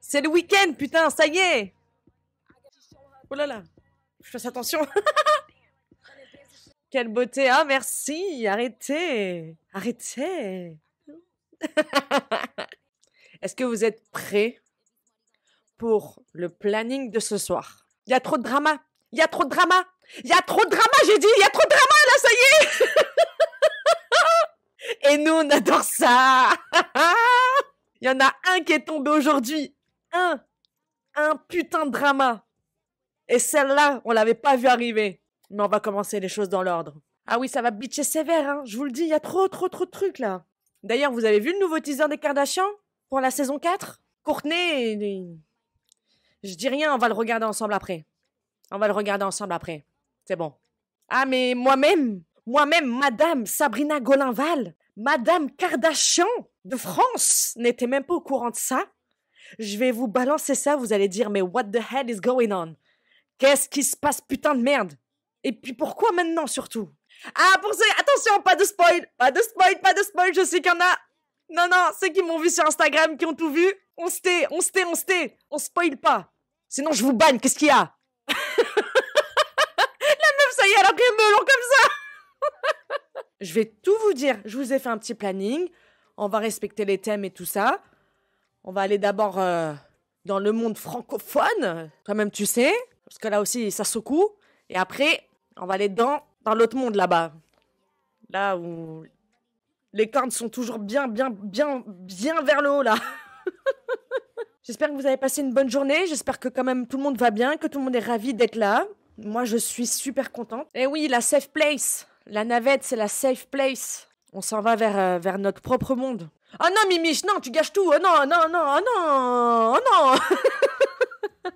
C'est le week-end, putain, ça y est! Oh là là, je fasse attention! Quelle beauté! Ah, merci! Arrêtez! Arrêtez! Est-ce que vous êtes prêts pour le planning de ce soir? Il y a trop de drama! Il y a trop de drama! Il y a trop de drama, j'ai dit! Il y a trop de drama, là, ça y est! Et nous, on adore ça. Il y en a un qui est tombé aujourd'hui. Un. Un putain de drama. Et celle-là, on l'avait pas vu arriver. Mais on va commencer les choses dans l'ordre. Ah oui, ça va bitcher sévère, hein. Je vous le dis, il y a trop, trop, trop de trucs là. D'ailleurs, vous avez vu le nouveau teaser des Kardashians pour la saison 4 Courtenay. Je dis rien, on va le regarder ensemble après. On va le regarder ensemble après. C'est bon. Ah, mais moi-même, moi-même, Madame Sabrina Golinval, Madame Kardashian de France n'était même pas au courant de ça. Je vais vous balancer ça, vous allez dire, mais what the hell is going on? Qu'est-ce qui se passe, putain de merde? Et puis pourquoi maintenant surtout? Ah, pour ça, attention, pas de spoil! Pas de spoil, pas de spoil, je sais qu'il y en a! Non, non, ceux qui m'ont vu sur Instagram, qui ont tout vu, on se tait, on se tait, on se tait, on spoil pas! Sinon, je vous banne, qu'est-ce qu'il y a? La meuf, ça y est, alors a me comme ça! je vais tout vous dire. Je vous ai fait un petit planning. On va respecter les thèmes et tout ça. On va aller d'abord euh, dans le monde francophone. quand même tu sais. Parce que là aussi, ça secoue. Et après, on va aller dans, dans l'autre monde là-bas. Là où les cornes sont toujours bien, bien, bien, bien vers le haut là. J'espère que vous avez passé une bonne journée. J'espère que quand même tout le monde va bien, que tout le monde est ravi d'être là. Moi, je suis super contente. Et oui, la safe place. La navette, c'est la safe place. On s'en va vers, euh, vers notre propre monde. Ah non, Mimiche, non, tu gâches tout. Oh non, non, oh non, non, oh non. Oh oh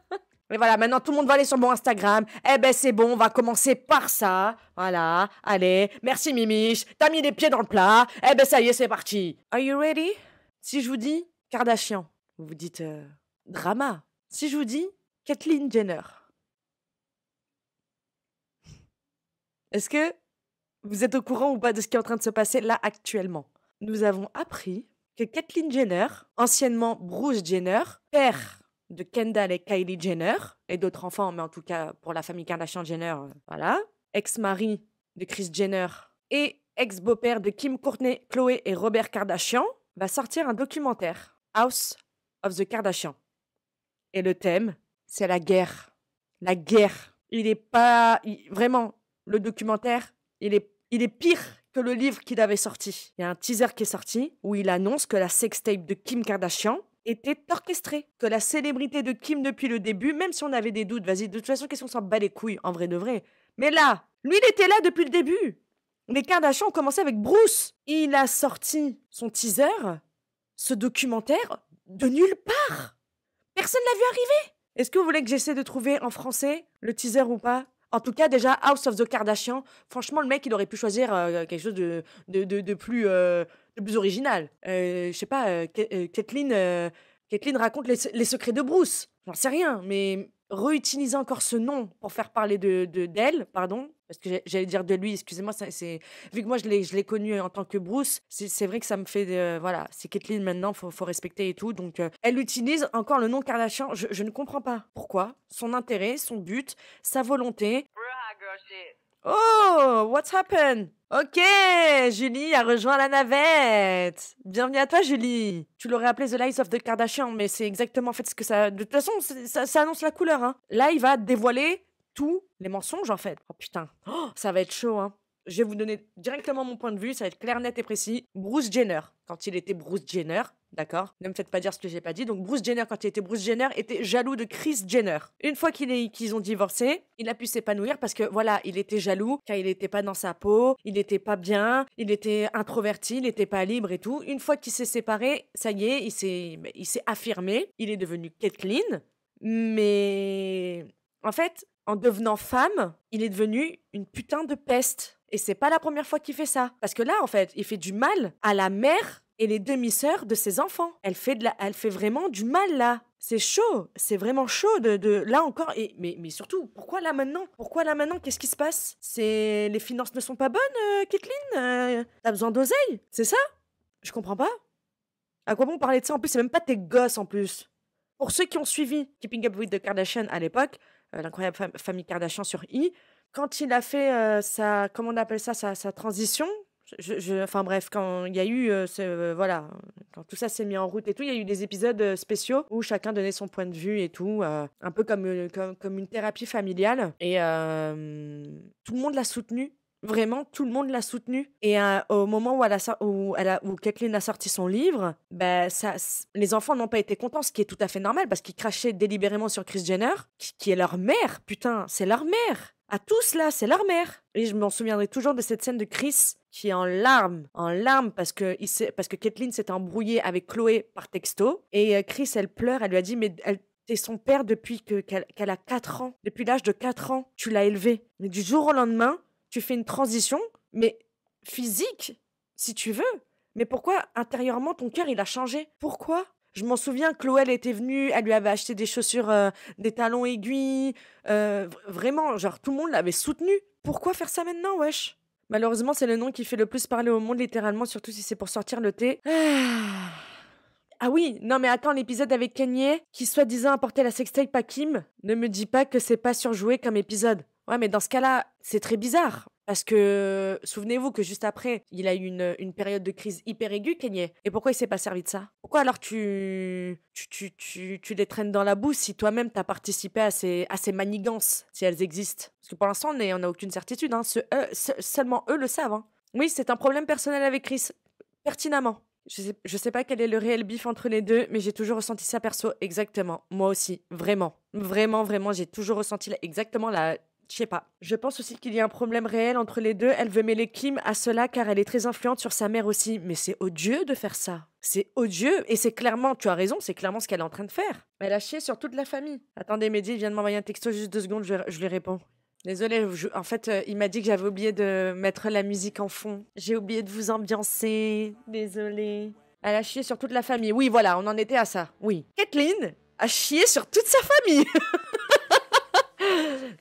Et voilà, maintenant tout le monde va aller sur mon Instagram. Eh ben c'est bon, on va commencer par ça. Voilà, allez, merci Mimiche, t'as mis les pieds dans le plat. Eh ben ça y est, c'est parti. Are you ready Si je vous dis Kardashian, vous vous dites euh, drama. Si je vous dis Kathleen Jenner. Est-ce que vous êtes au courant ou pas de ce qui est en train de se passer là actuellement Nous avons appris que Kathleen Jenner, anciennement Bruce Jenner, père de Kendall et Kylie Jenner, et d'autres enfants, mais en tout cas pour la famille Kardashian-Jenner, euh, voilà, ex-mari de Chris Jenner et ex-beau-père de Kim Courtney, Chloé et Robert Kardashian, va sortir un documentaire, House of the Kardashian. Et le thème, c'est la guerre. La guerre. Il n'est pas... vraiment, le documentaire, il est il est pire que le livre qu'il avait sorti. Il y a un teaser qui est sorti où il annonce que la sextape de Kim Kardashian était orchestrée, que la célébrité de Kim depuis le début, même si on avait des doutes, vas-y, de toute façon, qu'est-ce qu'on s'en bat les couilles, en vrai de vrai. Mais là, lui, il était là depuis le début. Les Kardashian ont commencé avec Bruce. Il a sorti son teaser, ce documentaire, de nulle part. Personne ne l'a vu arriver. Est-ce que vous voulez que j'essaie de trouver en français le teaser ou pas en tout cas, déjà, House of the Kardashian, franchement, le mec, il aurait pu choisir euh, quelque chose de, euh, de, plus, original. Euh, je sais pas, euh, Kathleen, raconte les, secrets de Bruce. J'en sais rien, mais réutiliser encore ce nom pour faire parler de d'elle, pardon, parce que j'allais dire de lui, excusez-moi, c'est vu que moi je l'ai, je l'ai connu en tant que Bruce, c'est vrai que ça me fait voilà, c'est Kathleen maintenant, faut, faut respecter et tout. Donc euh, elle utilise encore le nom Kardashian, je, ne comprends pas pourquoi, son intérêt, son but, sa volonté. Oh, what's happened? Ok, Julie a rejoint la navette. Bienvenue à toi, Julie. Tu l'aurais appelé The Lies of the Kardashian, mais c'est exactement en fait ce que ça. De toute façon, ça, annonce la couleur. Hein. Là, il va dévoiler tous les mensonges, en fait. Oh putain, oh, ça va être chaud, hein. Je vais vous donner directement mon point de vue, ça va être clair, net et précis. Bruce Jenner, quand il était Bruce Jenner, d'accord Ne me faites pas dire ce que j'ai pas dit. Donc Bruce Jenner, quand il était Bruce Jenner, était jaloux de Chris Jenner. Une fois qu'ils ont divorcé, il a pu s'épanouir parce que voilà, il était jaloux car il n'était pas dans sa peau, il n'était pas bien, il était introverti, il n'était pas libre et tout. Une fois qu'il s'est séparé, ça y est, il s'est affirmé, il est devenu Kathleen. Mais en fait, en devenant femme, il est devenu une putain de peste. Et c'est pas la première fois qu'il fait ça. Parce que là, en fait, il fait du mal à la mère et les demi-sœurs de ses enfants. Elle fait, de la... Elle fait vraiment du mal là. C'est chaud, c'est vraiment chaud de, là encore et mais, mais surtout pourquoi là maintenant Pourquoi là maintenant Qu'est-ce qui se passe C'est les finances ne sont pas bonnes, euh, Kathleen. Euh, t'as besoin d'oseille, c'est ça Je comprends pas. À quoi bon parler de ça En plus, c'est même pas tes gosses en plus. Pour ceux qui ont suivi Keeping Up with the Kardashians à l'époque, euh, l'incroyable famille Kardashian sur I. Quand il a fait euh, sa, comment on appelle ça, sa, transition, je, enfin bref, quand il y a eu euh, ce, voilà, quand tout ça s'est mis en route et tout, il y a eu des épisodes spéciaux où chacun donnait son point de vue et tout, un peu comme, comme, comme, une thérapie familiale. Et tout le monde l'a soutenu vraiment tout le monde l'a soutenue. Et euh, au moment où, elle a, où, Kathleen a sorti son livre, bah, ça, les enfants n'ont pas été contents, ce qui est tout à fait normal parce qu'ils crachaient délibérément sur Chris Jenner, qui, est leur mère. Putain, c'est leur mère. À tous là, c'est leur mère. Et je m'en souviendrai toujours de cette scène de Chris qui est en larmes, en larmes parce que, parce que Kathleen s'est embrouillée avec Chloé par texto. Et euh, Chris, elle pleure, elle lui a dit, mais elle, t'es son père depuis que qu'elle a 4 ans, depuis l'âge de 4 ans, tu l'as élevé. Mais du jour au lendemain, tu fais une transition, mais physique, si tu veux. Mais pourquoi intérieurement ton cœur il a changé Pourquoi je m'en souviens, Chloé, elle était venue, elle lui avait acheté des chaussures, euh, des talons aiguilles. Euh, vraiment, genre, tout le monde l'avait soutenue. Pourquoi faire ça maintenant, wesh Malheureusement, c'est le nom qui fait le plus parler au monde, littéralement, surtout si c'est pour sortir le thé. Ah, oui, non mais attends, l'épisode avec Kanye, qui soi-disant apportait la sextape à Kim, ne me dit pas que c'est pas surjoué comme épisode. Ouais, mais dans ce cas-là, c'est très bizarre. Parce que souvenez-vous que juste après, il a eu une, une période de crise hyper aiguë, Kenyé. Et pourquoi il s'est pas servi de ça Pourquoi alors tu tu, tu, tu, tu, les traînes dans la boue si toi-même t'as participé à ces, à ces manigances, si elles existent Parce que pour l'instant, on n'a aucune certitude. Hein. seulement eux le savent. Hein. Oui, c'est un problème personnel avec Chris. Pertinemment. Je sais, je sais pas quel est le réel bif entre les deux, mais j'ai toujours ressenti ça perso, exactement. Moi aussi, vraiment. Vraiment, vraiment, j'ai toujours ressenti exactement la, je sais pas. Je pense aussi qu'il y a un problème réel entre les deux. Elle veut mêler Kim à cela car elle est très influente sur sa mère aussi. Mais c'est odieux de faire ça. C'est odieux et c'est clairement, tu as raison, c'est clairement ce qu'elle est en train de faire. Elle a chié sur toute la famille. Attendez, Mehdi vient de m'envoyer un texto, juste deux secondes, je, lui réponds. Désolée, en fait, euh, il m'a dit que j'avais oublié de mettre la musique en fond. J'ai oublié de vous ambiancer. désolé Elle a chié sur toute la famille. Oui, voilà, on en était à ça. Oui. Kathleen a chié sur toute sa famille.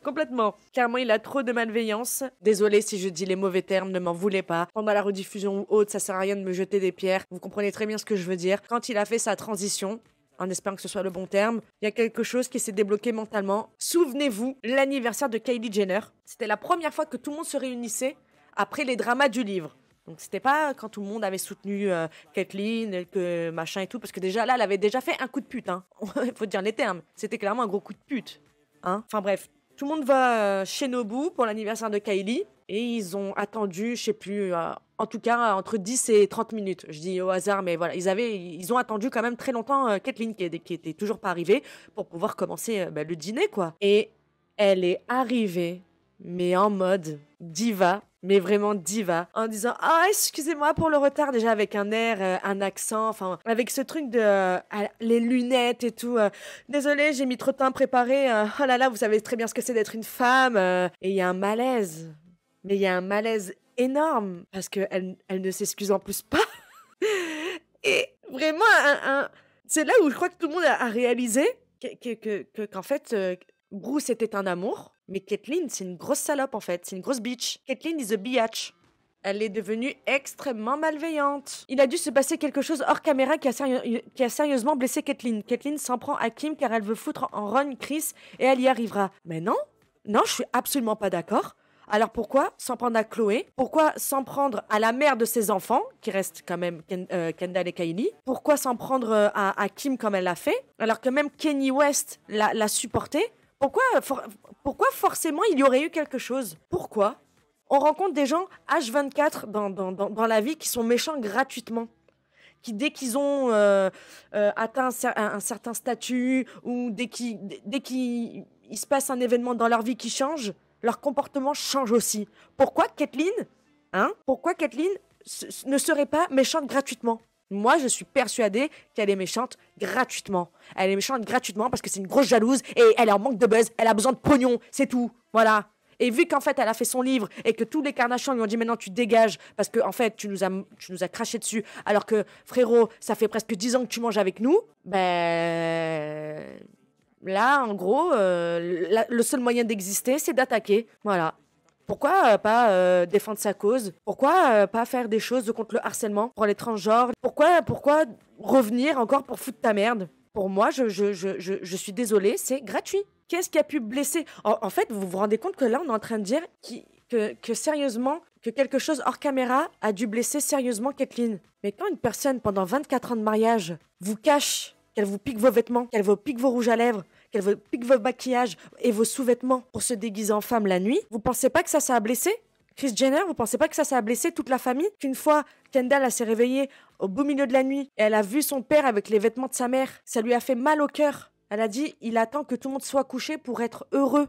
Complètement. Clairement, il a trop de malveillance. Désolé si je dis les mauvais termes, ne m'en voulez pas. Pendant la rediffusion ou autre, ça sert à rien de me jeter des pierres. Vous comprenez très bien ce que je veux dire. Quand il a fait sa transition, en espérant que ce soit le bon terme, il y a quelque chose qui s'est débloqué mentalement. Souvenez-vous, l'anniversaire de Kylie Jenner, c'était la première fois que tout le monde se réunissait après les dramas du livre. Donc c'était pas quand tout le monde avait soutenu euh, Caitlyn Kathleen, que machin et tout, parce que déjà là, elle avait déjà fait un coup de pute. Il hein. faut dire les termes. C'était clairement un gros coup de pute. Hein. Enfin bref, tout le monde va euh, chez Nobu pour l'anniversaire de Kylie. Et ils ont attendu, je sais plus, euh, en tout cas entre 10 et 30 minutes. Je dis au hasard, mais voilà, ils, avaient, ils ont attendu quand même très longtemps euh, Kathleen, qui, qui, était toujours pas arrivée, pour pouvoir commencer bah, le dîner, quoi. Et elle est arrivée, mais en mode diva mais vraiment diva, en disant Ah, excusez-moi pour le retard, déjà avec un air, euh, un accent, enfin, avec ce truc de euh, les lunettes et tout. Euh, désolée, j'ai mis trop de temps à préparer. oh là là, vous savez très bien ce que c'est d'être une femme. et il y a un malaise. Mais il y a un malaise énorme parce qu'elle elle ne s'excuse en plus pas. et vraiment, c'est là où je crois que tout le monde a, réalisé qu'en que, fait, Bruce était un amour mais Kathleen, c'est une grosse salope en fait, c'est une grosse bitch. Kathleen is a biatch. Elle est devenue extrêmement malveillante. Il a dû se passer quelque chose hors caméra qui a, sérieusement blessé Kathleen. Kathleen s'en prend à Kim car elle veut foutre en run Chris et elle y arrivera. Mais non, non, je suis absolument pas d'accord. Alors pourquoi s'en prendre à Chloé Pourquoi s'en prendre à la mère de ses enfants, qui reste quand même euh, Kendall et Kylie Pourquoi s'en prendre euh, à, Kim comme elle l'a fait Alors que même Kenny West l'a supportée pourquoi, pourquoi forcément il y aurait eu quelque chose Pourquoi On rencontre des gens H24 dans, dans, dans, la vie qui sont méchants gratuitement. Qui, dès qu'ils ont euh, euh, atteint un, certain statut ou dès qu'il se passe un événement dans leur vie qui change, leur comportement change aussi. Pourquoi Kathleen hein Pourquoi Kathleen ne serait pas méchante gratuitement moi, je suis persuadée qu'elle est méchante gratuitement. Elle est méchante gratuitement parce que c'est une grosse jalouse et elle est en manque de buzz, elle a besoin de pognon, c'est tout. Voilà. Et vu qu'en fait, elle a fait son livre et que tous les carnachons lui ont dit maintenant tu dégages parce que en fait, tu nous as, tu nous as craché dessus alors que frérot, ça fait presque 10 ans que tu manges avec nous, ben. Là, en gros, euh, le seul moyen d'exister, c'est d'attaquer. Voilà. Pourquoi euh, pas euh, défendre sa cause Pourquoi euh, pas faire des choses contre le harcèlement pour les transgenres Pourquoi, pourquoi revenir encore pour foutre ta merde Pour moi, je, je, suis désolée, c'est gratuit. Qu'est-ce qui a pu blesser en, fait, vous vous rendez compte que là, on est en train de dire que, que, sérieusement, que quelque chose hors caméra a dû blesser sérieusement Kathleen. Mais quand une personne, pendant 24 ans de mariage, vous cache qu'elle vous pique vos vêtements, qu'elle vous pique vos rouges à lèvres, qu'elle pique vos maquillages et vos sous-vêtements pour se déguiser en femme la nuit, vous pensez pas que ça, ça a blessé Chris Jenner, vous pensez pas que ça, ça a blessé toute la famille Qu'une fois, Kendall s'est réveillée au beau milieu de la nuit et elle a vu son père avec les vêtements de sa mère. Ça lui a fait mal au cœur. Elle a dit, il attend que tout le monde soit couché pour être heureux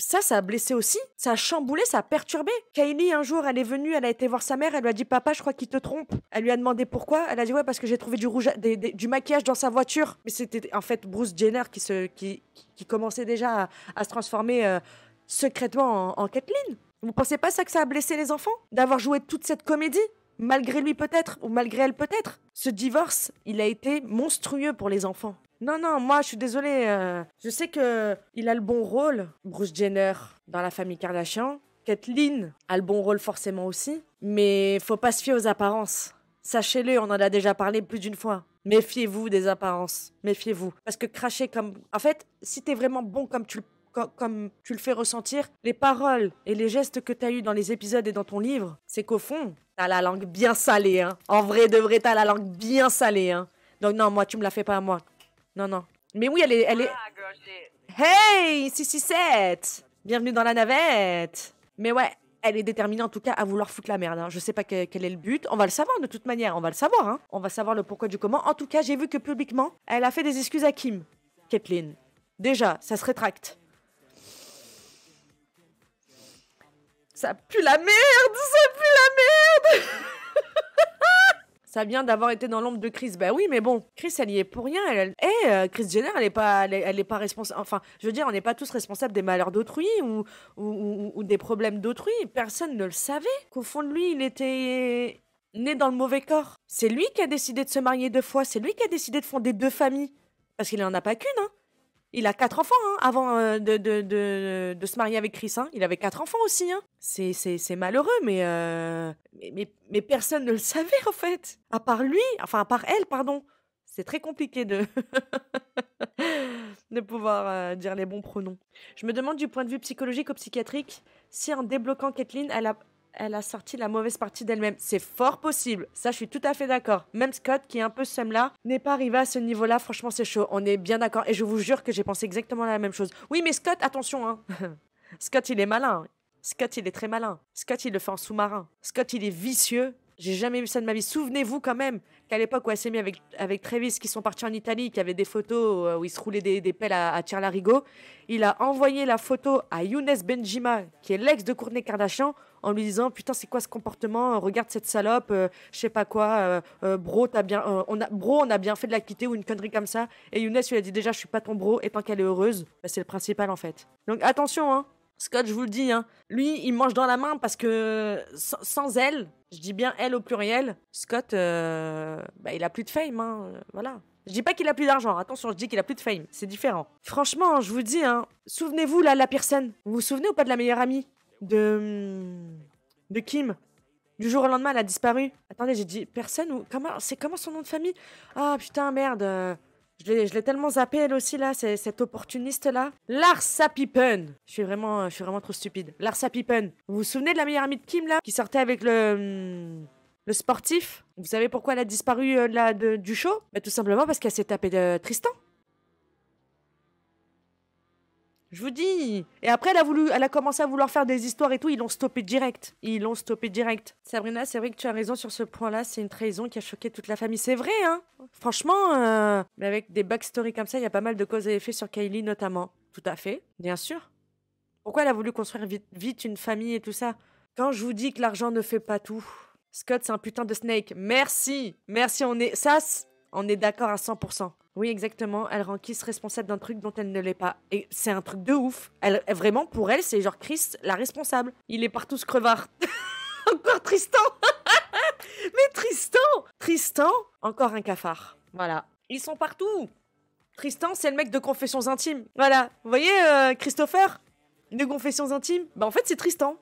ça, ça a blessé aussi. Ça a chamboulé, ça a perturbé. Kylie, un jour, elle est venue, elle a été voir sa mère, elle lui a dit Papa, je crois qu'il te trompe. Elle lui a demandé pourquoi. Elle a dit Ouais, parce que j'ai trouvé du, rouge du maquillage dans sa voiture. Mais c'était en fait Bruce Jenner qui, se, qui, qui commençait déjà à, se transformer euh, secrètement en, en Kathleen. Vous pensez pas ça que ça a blessé les enfants D'avoir joué toute cette comédie Malgré lui peut-être, ou malgré elle peut-être. Ce divorce, il a été monstrueux pour les enfants. Non, non, moi, je suis désolée. Euh, je sais que il a le bon rôle, Bruce Jenner, dans la famille Kardashian. Kathleen a le bon rôle forcément aussi. Mais faut pas se fier aux apparences. Sachez-le, on en a déjà parlé plus d'une fois. Méfiez-vous des apparences. Méfiez-vous. Parce que cracher comme. En fait, si t'es vraiment bon comme tu le comme tu le fais ressentir, les paroles et les gestes que t'as eu dans les épisodes et dans ton livre, c'est qu'au fond, t'as la langue bien salée, hein. En vrai de vrai, t'as la langue bien salée, hein. Donc non, moi, tu me la fais pas à moi. Non, non. Mais oui, elle est... Elle est... Ah, hey 667 Bienvenue dans la navette Mais ouais, elle est déterminée en tout cas à vouloir foutre la merde. Hein. Je sais pas quel est le but. On va le savoir de toute manière, on va le savoir. Hein. On va savoir le pourquoi du comment. En tout cas, j'ai vu que publiquement, elle a fait des excuses à Kim, Kathleen. Déjà, ça se rétracte. Ça pue la merde Ça pue la merde ça vient d'avoir été dans l'ombre de Chris. Ben oui, mais bon, Chris, elle y est pour rien. Elle, est eh, euh, Chris Jenner, elle n'est pas, elle, est, pas responsable. Enfin, je veux dire, on n'est pas tous responsables des malheurs d'autrui ou, des problèmes d'autrui. Personne ne le savait. Qu'au fond de lui, il était né dans le mauvais corps. C'est lui qui a décidé de se marier deux fois. C'est lui qui a décidé de fonder deux familles. Parce qu'il en a pas qu'une, hein. Il a quatre enfants hein, avant euh, de, se marier avec Chris. Hein. Il avait quatre enfants aussi. Hein. C'est malheureux, euh, mais, mais, mais, personne ne le savait en fait. À part lui, enfin à part elle, pardon. C'est très compliqué de, de pouvoir euh, dire les bons pronoms. Je me demande du point de vue psychologique ou psychiatrique si en débloquant Kathleen, elle a, elle a sorti la mauvaise partie d'elle-même. C'est fort possible. Ça, je suis tout à fait d'accord. Même Scott, qui est un peu seum là, n'est pas arrivé à ce niveau-là. Franchement, c'est chaud. On est bien d'accord. Et je vous jure que j'ai pensé exactement la même chose. Oui, mais Scott, attention, hein. Scott, il est malin. Scott, il est très malin. Scott, il le fait en sous-marin. Scott, il est vicieux. J'ai jamais vu ça de ma vie. Souvenez-vous quand même qu'à l'époque où elle s'est mise avec, avec Travis, qui sont partis en Italie, qui avait des photos euh, où ils se roulaient des, pelles à, la Rigo, il a envoyé la photo à Younes Benjima, qui est l'ex de Courtney Kardashian, en lui disant putain c'est quoi ce comportement euh, regarde cette salope euh, je sais pas quoi euh, bro t'as bien on a bro on a bien fait de la quitter ou une connerie comme ça et Younes lui a dit déjà je suis pas ton bro et tant qu'elle est heureuse bah, c'est le principal en fait donc attention hein Scott, je vous le dis, hein. lui, il mange dans la main parce que sans, elle, je dis bien elle au pluriel, Scott, bah, il a plus de fame, hein, voilà. Je dis pas qu'il a plus d'argent, attention, je dis qu'il a plus de fame, c'est différent. Franchement, je vous dis, hein, souvenez-vous là, la personne, vous vous souvenez ou pas de la meilleure amie de, hmm, de Kim. Du jour au lendemain, elle a disparu. Attendez, j'ai dit personne ou comment c'est comment son nom de famille Ah putain merde, je l'ai tellement zappé elle aussi là, c'est cette opportuniste là. Larsa Pippen. Je suis vraiment, je suis vraiment trop stupide. Larsa Pippen. Vous vous souvenez de la meilleure amie de Kim là, qui sortait avec le hmm, le sportif Vous savez pourquoi elle a disparu euh, là, de, du show bah, tout simplement parce qu'elle s'est tapée de Tristan. Je vous dis. Et après, elle a, voulu, elle a commencé à vouloir faire des histoires et tout. Ils l'ont stoppé direct. Ils l'ont stoppé direct. Sabrina, c'est vrai que tu as raison sur ce point-là. C'est une trahison qui a choqué toute la famille. C'est vrai, hein Franchement, euh, mais avec des backstories comme ça, il y a pas mal de causes et effets sur Kylie, notamment. Tout à fait, bien sûr. Pourquoi elle a voulu construire vite, vite une famille et tout ça Quand je vous dis que l'argent ne fait pas tout, Scott, c'est un putain de snake. Merci Merci, on est... Ça, on est d'accord à 100%. Oui, exactement. Elle rend Chris responsable d'un truc dont elle ne l'est pas. Et c'est un truc de ouf. Elle, vraiment, pour elle, c'est genre Chris la responsable. Il est partout ce crevard. Encore Tristan Mais Tristan Tristan Encore un cafard. Voilà. Ils sont partout Tristan, c'est le mec de Confessions Intimes. Voilà. Vous voyez, euh, Christopher De Confessions Intimes Bah, en fait, c'est Tristan.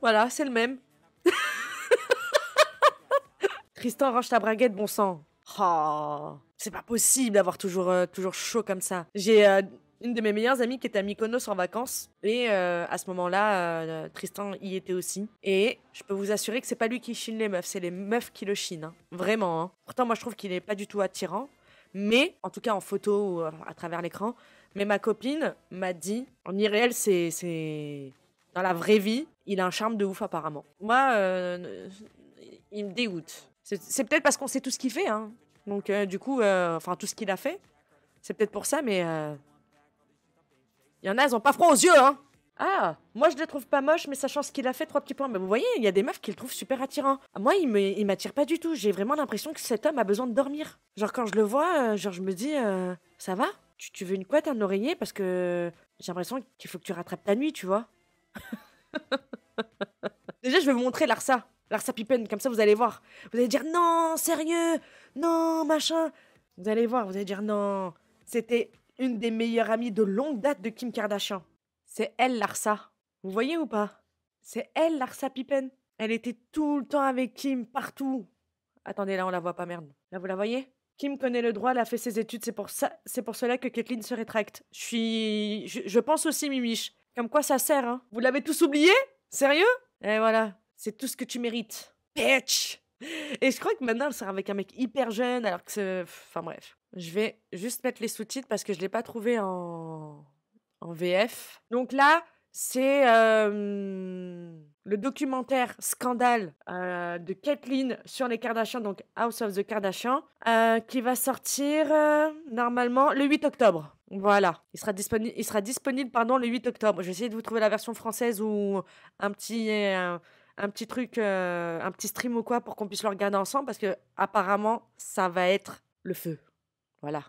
Voilà, c'est le même. Tristan, range ta braguette, bon sang. Oh c'est pas possible d'avoir toujours, euh, toujours chaud comme ça. J'ai euh, une de mes meilleures amies qui était à Mykonos en vacances. Et euh, à ce moment-là, Tristan y était aussi. Et je peux vous assurer que c'est pas lui qui chine les meufs, c'est les meufs qui le chinent. Hein. Vraiment. Hein. Pourtant, moi, je trouve qu'il n'est pas du tout attirant. Mais, en tout cas en photo ou à travers l'écran, mais ma copine m'a dit, en irréel, c'est... Dans la vraie vie, il a un charme de ouf apparemment. Moi, il me dégoûte. C'est peut-être parce qu'on sait tout ce qu'il fait, hein. Donc, euh, du coup, euh, enfin, tout ce qu'il a fait, c'est peut-être pour ça, mais. Il euh, y en a, ils ont pas froid aux yeux, hein! Ah, moi je le trouve pas moche, mais sachant ce qu'il a fait, trois petits points. Mais vous voyez, il y a des meufs qui le trouvent super attirant. Moi, il m'attire pas du tout. J'ai vraiment l'impression que cet homme a besoin de dormir. Genre, quand je le vois, genre, je me dis, ça va? Tu, tu, veux une couette, un oreiller? Parce que j'ai l'impression qu'il faut que tu rattrapes ta nuit, tu vois. Déjà, je vais vous montrer l'Arsa. L'Arsa Pippen, comme ça, vous allez voir. Vous allez dire non, sérieux, non, machin. Vous allez voir, vous allez dire non. C'était une des meilleures amies de longue date de Kim Kardashian. C'est elle, l'Arsa. Vous voyez ou pas C'est elle, l'Arsa Pippen. Elle était tout le temps avec Kim, partout. Attendez, là, on la voit pas, merde. Là, vous la voyez Kim connaît le droit, elle a fait ses études, c'est pour, ça, c'est pour cela que Kathleen se rétracte. Je suis. Je, je pense aussi, Mimiche. Comme quoi ça sert, hein Vous l'avez tous oublié Sérieux et voilà, c'est tout ce que tu mérites. Bitch Et je crois que maintenant, elle sera avec un mec hyper jeune, alors que c'est... Enfin bref. Je vais juste mettre les sous-titres parce que je ne l'ai pas trouvé en... VF. Donc là, c'est euh, le documentaire Scandale euh, de Kathleen sur les Kardashians, donc House of the Kardashians, euh, qui va sortir normalement le 8 octobre. Voilà, il sera disponible, il sera disponible pardon, le 8 octobre. Je vais essayer de vous trouver la version française ou un petit, un, petit truc, euh, un petit stream ou quoi pour qu'on puisse le regarder ensemble parce que apparemment ça va être le feu. Voilà.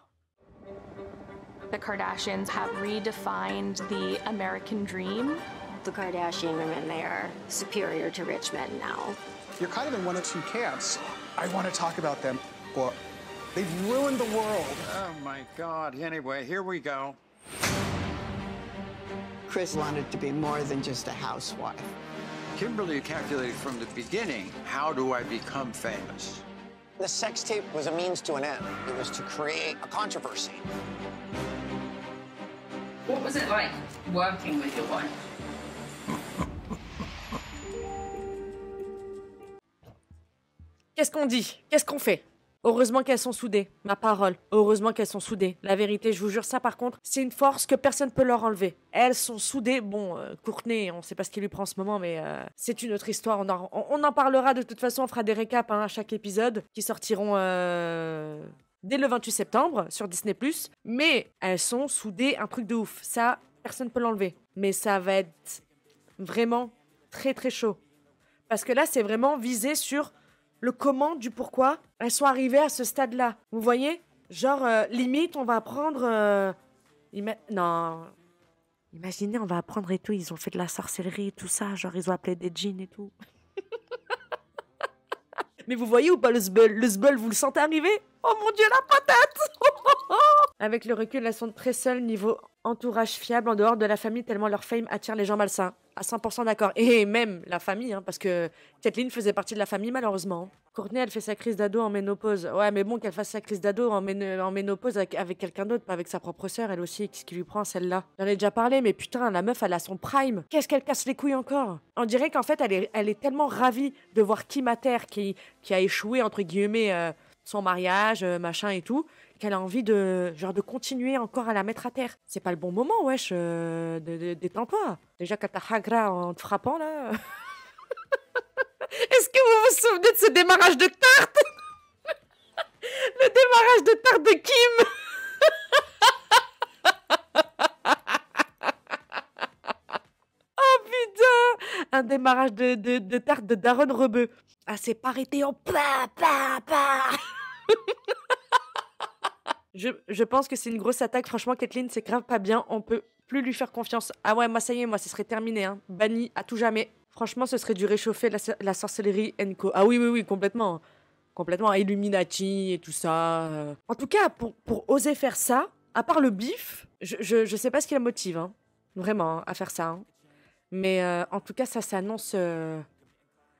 The Kardashians have redefined the American dream. The Kardashian women, they are superior to rich men now. You're kind of in one of two camps. I want to talk about them, or They've ruined the world. Oh, my God. Anyway, here we go. Chris wanted to be more than just a housewife. Kimberly calculated from the beginning, how do I become famous? The sex tape was a means to an end. It was to create a controversy. What was it like working with your wife? Qu'est-ce qu'on dit Qu'est-ce qu'on fait Heureusement qu'elles sont soudées, ma parole. Heureusement qu'elles sont soudées. La vérité, je vous jure ça par contre, c'est une force que personne ne peut leur enlever. Elles sont soudées. Bon, euh, Courtney, Courtenay, on sait pas ce qu'il lui prend en ce moment, mais euh, c'est une autre histoire. On en, parlera de toute façon, on fera des récaps hein, à chaque épisode qui sortiront... Euh, dès le 28 septembre sur Disney ⁇ mais elles sont soudées un truc de ouf. Ça, personne ne peut l'enlever. Mais ça va être vraiment très très chaud. Parce que là, c'est vraiment visé sur le comment du pourquoi elles sont arrivées à ce stade-là. Vous voyez Genre, euh, limite, on va apprendre... Euh, non. Imaginez, on va apprendre et tout. Ils ont fait de la sorcellerie et tout ça. Genre, ils ont appelé des djinns et tout. Mais vous voyez ou pas le zbeul Le zbeul, vous le sentez arriver Oh mon dieu, la patate Avec le recul, elles sont très seules niveau entourage fiable en dehors de la famille, tellement leur fame attire les gens malsains à 100% d'accord. Et même la famille, hein, parce que Kathleen faisait partie de la famille, malheureusement. Courtney, elle fait sa crise d'ado en ménopause. Ouais, mais bon, qu'elle fasse sa crise d'ado en, ménopause avec, quelqu'un d'autre, pas avec sa propre sœur, elle aussi. Qu'est-ce qui lui prend, celle-là J'en ai déjà parlé, mais putain, la meuf, elle a son prime. Qu'est-ce qu'elle casse les couilles encore On dirait qu'en fait, elle est, elle est tellement ravie de voir Kim à terre, qui, qui a échoué, entre guillemets, euh, son mariage, euh, machin et tout, qu'elle a envie de genre de continuer encore à la mettre à terre. C'est pas le bon moment, wesh. d'être en toi Déjà, quand en te frappant, là. Est-ce que vous vous souvenez de ce démarrage de tarte Le démarrage de tarte de Kim Oh putain un démarrage de, tarte de Daron Rebeu. Ah, c'est pas arrêté en je, je pense que c'est une grosse attaque. Franchement, Kathleen, c'est grave pas bien. On peut plus lui faire confiance. Ah ouais, moi ça y est, moi ce serait terminé, hein. banni à tout jamais. Franchement, ce serait du réchauffer la, sorcellerie Enco. Ah oui, oui, oui, complètement. Complètement. Illuminati et tout ça. Euh. En tout cas, pour, pour oser faire ça, à part le bif, je, je, je sais pas ce qui la motive, hein. vraiment, hein, à faire ça. Hein. Mais euh, en tout cas, ça s'annonce. Euh,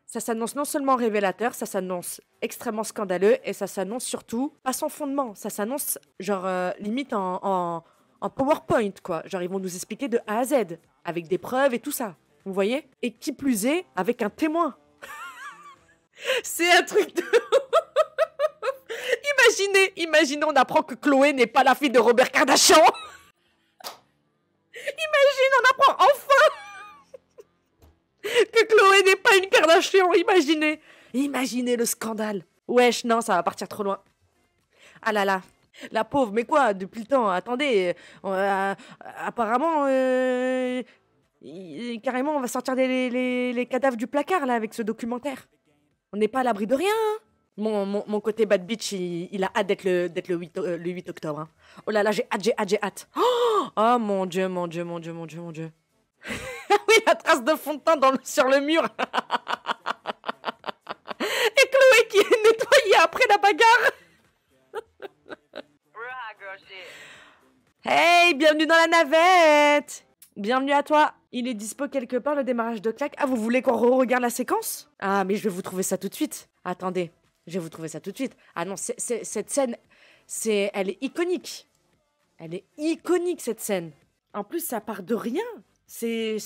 ça s'annonce non seulement révélateur, ça s'annonce extrêmement scandaleux et ça s'annonce surtout pas sans fondement. Ça s'annonce genre limite en, en PowerPoint, quoi. Genre, ils vont nous expliquer de A à Z, avec des preuves et tout ça. Vous voyez Et qui plus est, avec un témoin. C'est un truc de... imaginez, imaginez, on apprend que Chloé n'est pas la fille de Robert Kardashian. Imagine, on apprend enfin que Chloé n'est pas une Kardashian, imaginez. Imaginez le scandale. Wesh, non, ça va partir trop loin. Ah là là, la pauvre, mais quoi, depuis le temps Attendez, apparemment, euh, carrément, on va sortir les, cadavres du placard là avec ce documentaire. On n'est pas à l'abri de rien. Hein. mon, mon, côté bad bitch, il, a hâte d'être le, 8, le 8 euh, octobre. Hein. Oh là là, j'ai hâte, j'ai hâte, j'ai hâte. Oh, oh, mon dieu, mon dieu, mon dieu, mon dieu, mon dieu. oui, la trace de fond de dans sur le mur. Et Chloé qui est nettoyée après la bagarre. Hey, bienvenue dans la navette Bienvenue à toi Il est dispo quelque part le démarrage de claque. Ah, vous voulez qu'on re-regarde la séquence Ah, mais je vais vous trouver ça tout de suite. Attendez, je vais vous trouver ça tout de suite. Ah non, cette scène, c'est, elle est iconique. Elle est iconique, cette scène. En plus, ça part de rien. C'est,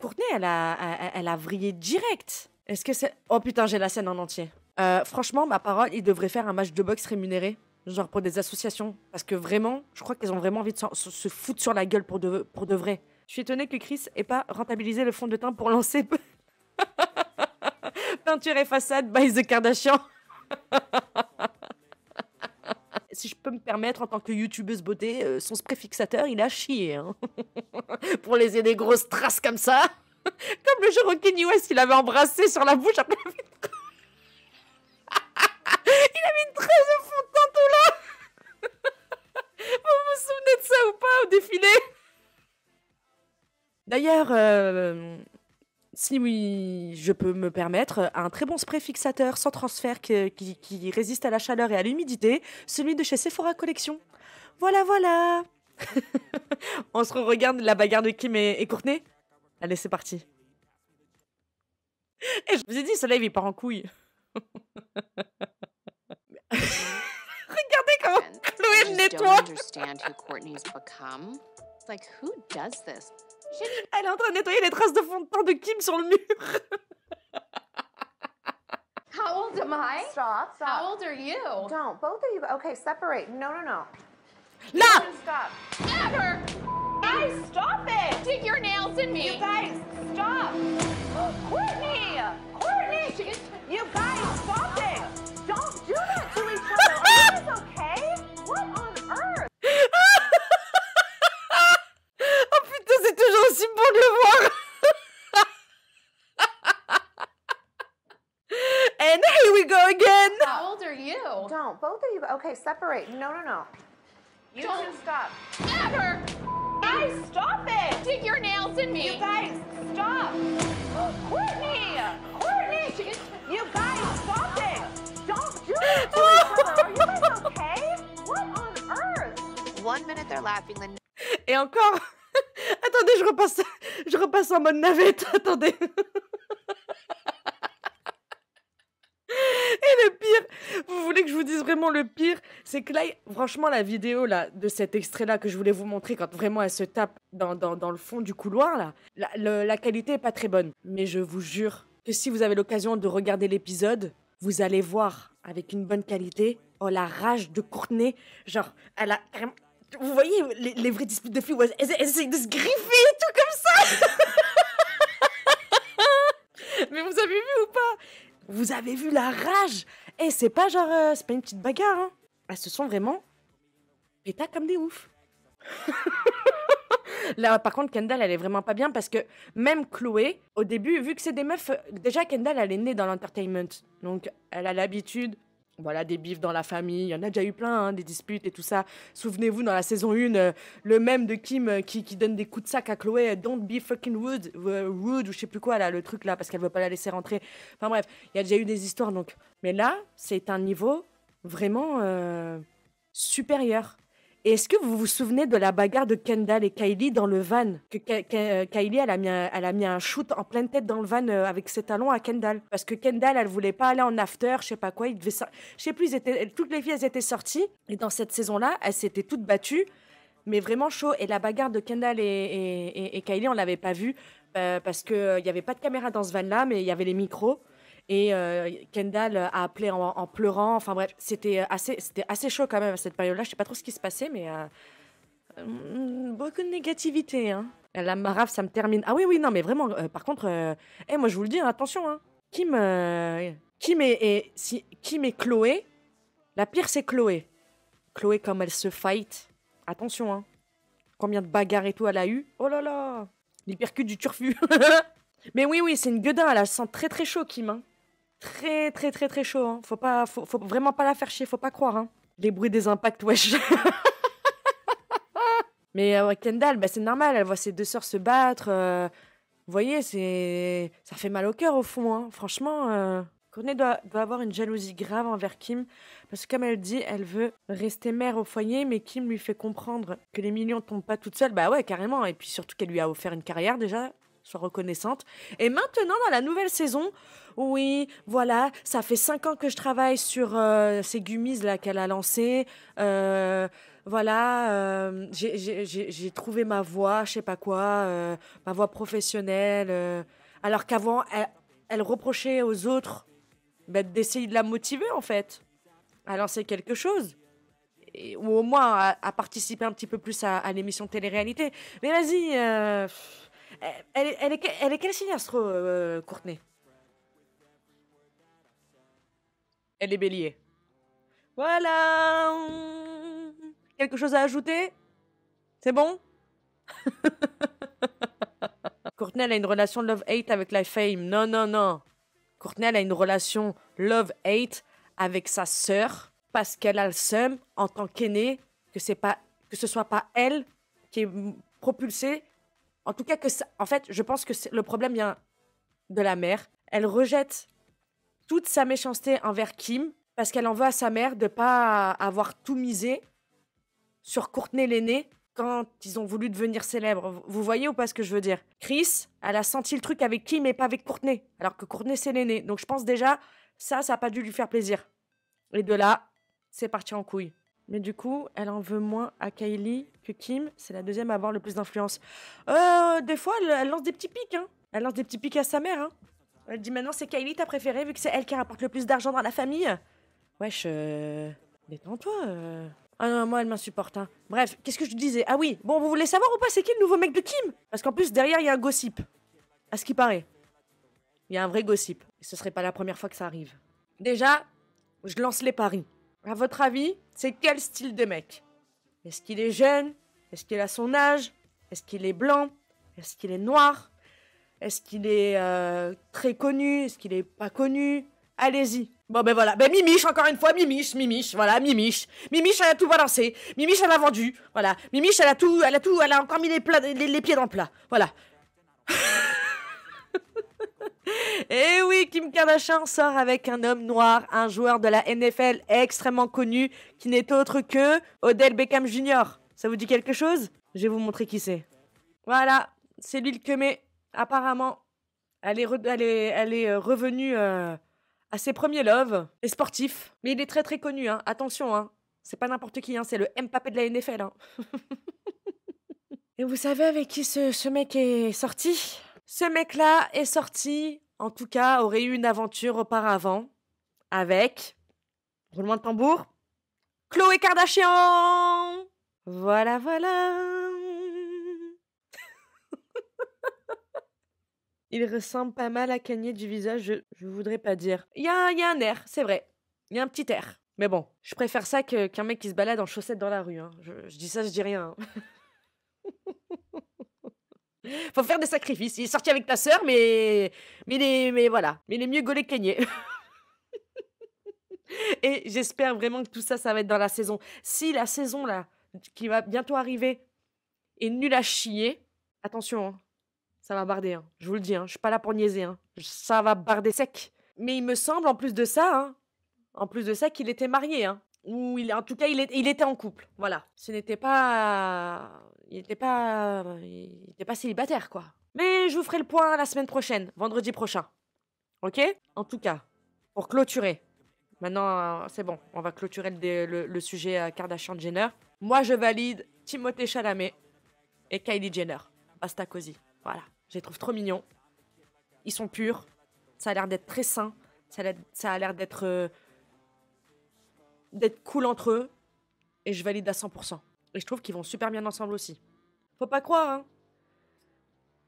Courtenay, elle a, a vrillé direct. Est-ce que c'est... Oh putain, j'ai la scène en entier. Euh, franchement, ma parole, il devrait faire un match de boxe rémunéré genre pour des associations. Parce que vraiment, je crois qu'elles ont vraiment envie de se, foutre sur la gueule pour de, pour vrai. Je suis étonnée que Chris ait pas rentabilisé le fond de teint pour lancer Peinture et façade by The Kardashian. si je peux me permettre, en tant que youtubeuse beauté, son euh, spray fixateur, il a chié. Hein. pour les des grosses traces comme ça. comme le jeu Kenny West, il avait embrassé sur la bouche après. il avait une trace de fond vous souvenez de ça ou pas au défilé D'ailleurs, euh, si oui, je peux me permettre, un très bon spray fixateur sans transfert qui, résiste à la chaleur et à l'humidité, celui de chez Sephora Collection. Voilà, voilà On se regarde la bagarre de Kim et, Courtenay Allez, c'est parti. Et je vous ai dit, ce live, il part en couille. Regardez comment... fucking nipped don't one. understand who Courtney's become. Like, who does this? Elle est en train de nettoyer les traces de fond de teint de Kim sur le mur. How old am I? Stop, stop. How old are you? Don't. Both of you. Okay, separate. No, no, no. No! Stop. Never! Guys, stop it! Dig your nails in me. You guys, stop. Courtney! Courtney! You guys, stop it! le voir. and here we go again. How old are you? Don't. Both of you. Okay, separate. No, no, no. You don't stop. Ever. Guys, stop it. Dig your nails in me. You guys, stop. Courtney. Courtney. You guys, stop it. Don't do it to each other. Are you guys okay? What on earth? One minute they're laughing, then. Et encore. attendez, je repasse, je repasse en mode navette. Attendez. Et le pire, vous voulez que je vous dise vraiment le pire, c'est que là, franchement, la vidéo là, de cet extrait-là que je voulais vous montrer, quand vraiment elle se tape dans, le fond du couloir, là, la, la qualité n'est pas très bonne. Mais je vous jure que si vous avez l'occasion de regarder l'épisode, vous allez voir avec une bonne qualité. Oh, la rage de Courtenay, genre, elle a, vous voyez les, vraies disputes de filles, elles, elles, essayent de se griffer et tout comme ça. Mais vous avez vu ou pas Vous avez vu la rage Et eh, c'est pas genre, euh, c'est pas une petite bagarre. Hein. Elles se sont vraiment pétas comme des oufs. Là, par contre, Kendall, elle est vraiment pas bien parce que même Chloé, au début, vu que c'est des meufs, euh, déjà Kendall, elle est née dans l'entertainment. Donc, elle a l'habitude voilà, des bifs dans la famille. Il y en a déjà eu plein, hein, des disputes et tout ça. Souvenez-vous, dans la saison 1, euh, le même de Kim euh, qui, donne des coups de sac à Chloé, euh, Don't be fucking rude, ou je sais plus quoi, là, le truc là, parce qu'elle veut pas la laisser rentrer. Enfin bref, il y a déjà eu des histoires donc. Mais là, c'est un niveau vraiment supérieur est-ce que vous vous souvenez de la bagarre de Kendall et Kylie dans le van Que Kylie, elle a, mis un, elle a mis un shoot en pleine tête dans le van euh, avec ses talons à Kendall. Parce que Kendall, elle voulait pas aller en after, je sais pas quoi. Il devait je sais plus, étaient, toutes les filles, elles étaient sorties. Et dans cette saison-là, elles s'étaient toutes battues. Mais vraiment chaud. Et la bagarre de Kendall et, Kylie, on l'avait pas vue. Euh, parce qu'il euh, n'y avait pas de caméra dans ce van-là, mais il y avait les micros. Et euh, Kendall a appelé en, pleurant. Enfin bref, c'était euh, assez, c'était assez chaud quand même à cette période-là. Je sais pas trop ce qui se passait, mais euh, mm, beaucoup de négativité. Hein. La marave, ça me termine. Ah oui, oui, non, mais vraiment, par contre, Eh, moi je vous le dis, hein, attention, hein. Kim, Kim, et, si, Kim Chloé, la pire c'est Chloé. Chloé, comme elle se fight, attention, hein. Combien de bagarres et tout elle a eu. Oh là là L'hypercute du turfu Mais oui, oui, c'est une gueudin, elle a sent très très chaud, Kim. Hein très, très, très, très chaud. Hein. Faut, pas, vraiment pas la faire chier, faut pas croire. Hein. Les bruits des impacts, wesh. Mais euh, Kendall, bah, c'est normal, elle voit ses deux sœurs se battre. Euh. vous voyez, c'est ça fait mal au cœur au fond. Hein. Franchement, euh... doit, avoir une jalousie grave envers Kim, parce que comme elle dit, elle veut rester mère au foyer, mais Kim lui fait comprendre que les millions ne tombent pas toutes seules. Bah ouais, carrément. Et puis surtout qu'elle lui a offert une carrière déjà sois reconnaissante. Et maintenant, dans la nouvelle saison, oui, voilà, ça fait cinq ans que je travaille sur euh, ces gummies là qu'elle a lancées. Euh, voilà, euh, j'ai trouvé ma voix je sais pas quoi, ma voix professionnelle. alors qu'avant, elle, reprochait aux autres ben, d'essayer de la motiver en fait à lancer quelque chose. ou au moins à, participer un petit peu plus à, à l'émission télé-réalité. Mais vas-y, euh, elle, est, elle, est, quelle euh, Courtenay Elle est bélier. Voilà Quelque chose à ajouter C'est bon Courtenay a une relation love-hate avec la fame. Non, non, non. Courtenay a une relation love-hate avec sa sœur parce qu'elle a le seum en tant qu'aînée que, pas, que ce soit pas elle qui est propulsée en tout cas, que en fait, je pense que le problème vient de la mère. Elle rejette toute sa méchanceté envers Kim parce qu'elle en veut à sa mère de pas avoir tout misé sur Courtenay l'aîné quand ils ont voulu devenir célèbres. Vous voyez ou pas ce que je veux dire Chris, elle a senti le truc avec Kim et pas avec Courtenay, alors que Courtenay c'est l'aîné. Donc je pense déjà, ça, ça n'a pas dû lui faire plaisir. Et de là, c'est parti en couille. Mais du coup, elle en veut moins à Kylie que Kim. C'est la deuxième à avoir le plus d'influence. Euh, des fois, elle, lance des petits pics. Hein. Elle lance des petits pics à sa mère. Hein. Elle dit maintenant c'est Kylie ta préférée vu que c'est elle qui rapporte le plus d'argent dans la famille. Wesh, détends-toi. Euh, euh. Ah non, moi elle m'insupporte. Hein. Bref, qu'est-ce que je disais Ah oui, bon, vous voulez savoir ou pas c'est qui le nouveau mec de Kim Parce qu'en plus derrière il y a un gossip. À ce qui paraît. Il y a un vrai gossip. Ce ne serait pas la première fois que ça arrive. Déjà, je lance les paris. À votre avis, c'est quel style de mec Est-ce qu'il est jeune Est-ce qu'il a son âge Est-ce qu'il est blanc Est-ce qu'il est noir Est-ce qu'il est, euh, très connu Est-ce qu'il est pas connu Allez-y. Bon ben voilà, ben Mimiche encore une fois, Mimiche, Mimiche, voilà, Mimiche. Mimiche elle a tout balancé, Mimiche elle a vendu, voilà, Mimiche elle a tout, elle a tout, elle a encore mis les pieds dans le plat, voilà. Et eh oui, Kim Kardashian sort avec un homme noir, un joueur de la NFL extrêmement connu, qui n'est autre que Odell Beckham Jr. Ça vous dit quelque chose Je vais vous montrer qui c'est. Voilà, c'est lui le que met, apparemment. Elle est, elle est, euh, revenue euh, à ses premiers loves, et sportifs. Mais il est très très connu, hein. attention, hein. c'est pas n'importe qui, hein. c'est le Mbappé de la NFL. Hein. et vous savez avec qui ce mec est sorti ce mec-là est sorti, en tout cas, aurait eu une aventure auparavant avec. Roulement de tambour. Chloé Kardashian Voilà, voilà Il ressemble pas mal à Kanye du visage, je, je voudrais pas dire. Il y a, un air, c'est vrai. Il y a un petit air. Mais bon, je préfère ça qu'un mec qui se balade en chaussettes dans la rue. Hein. Je, dis ça, je dis rien. Hein. faut faire des sacrifices. Il est sorti avec ta sœur, mais. Mais, mais voilà. Mais il est mieux gaulé que Et j'espère vraiment que tout ça, ça va être dans la saison. Si la saison, là, qui va bientôt arriver, est nulle à chier, attention, hein. ça va barder. Hein. Je vous le dis, hein. je suis pas là pour niaiser. Hein. Ça va barder sec. Mais il me semble, en plus de ça, en plus de ça, qu'il était marié. Ou il, en tout cas, il, est, il était en couple. Voilà. Ce n'était pas il n'était pas, il était pas célibataire, quoi. Mais je vous ferai le point la semaine prochaine, vendredi prochain. Ok En tout cas, pour clôturer. Maintenant, euh, c'est bon, on va clôturer le, sujet euh, Kardashian-Jenner. Moi, je valide Timothée Chalamet et Kylie Jenner. Basta cosy. Voilà, je les trouve trop mignons. Ils sont purs. Ça a l'air d'être très sain. Ça a l'air d'être. Euh, d'être cool entre eux. Et je valide à 100%. Et je trouve qu'ils vont super bien ensemble aussi. Faut pas croire, hein.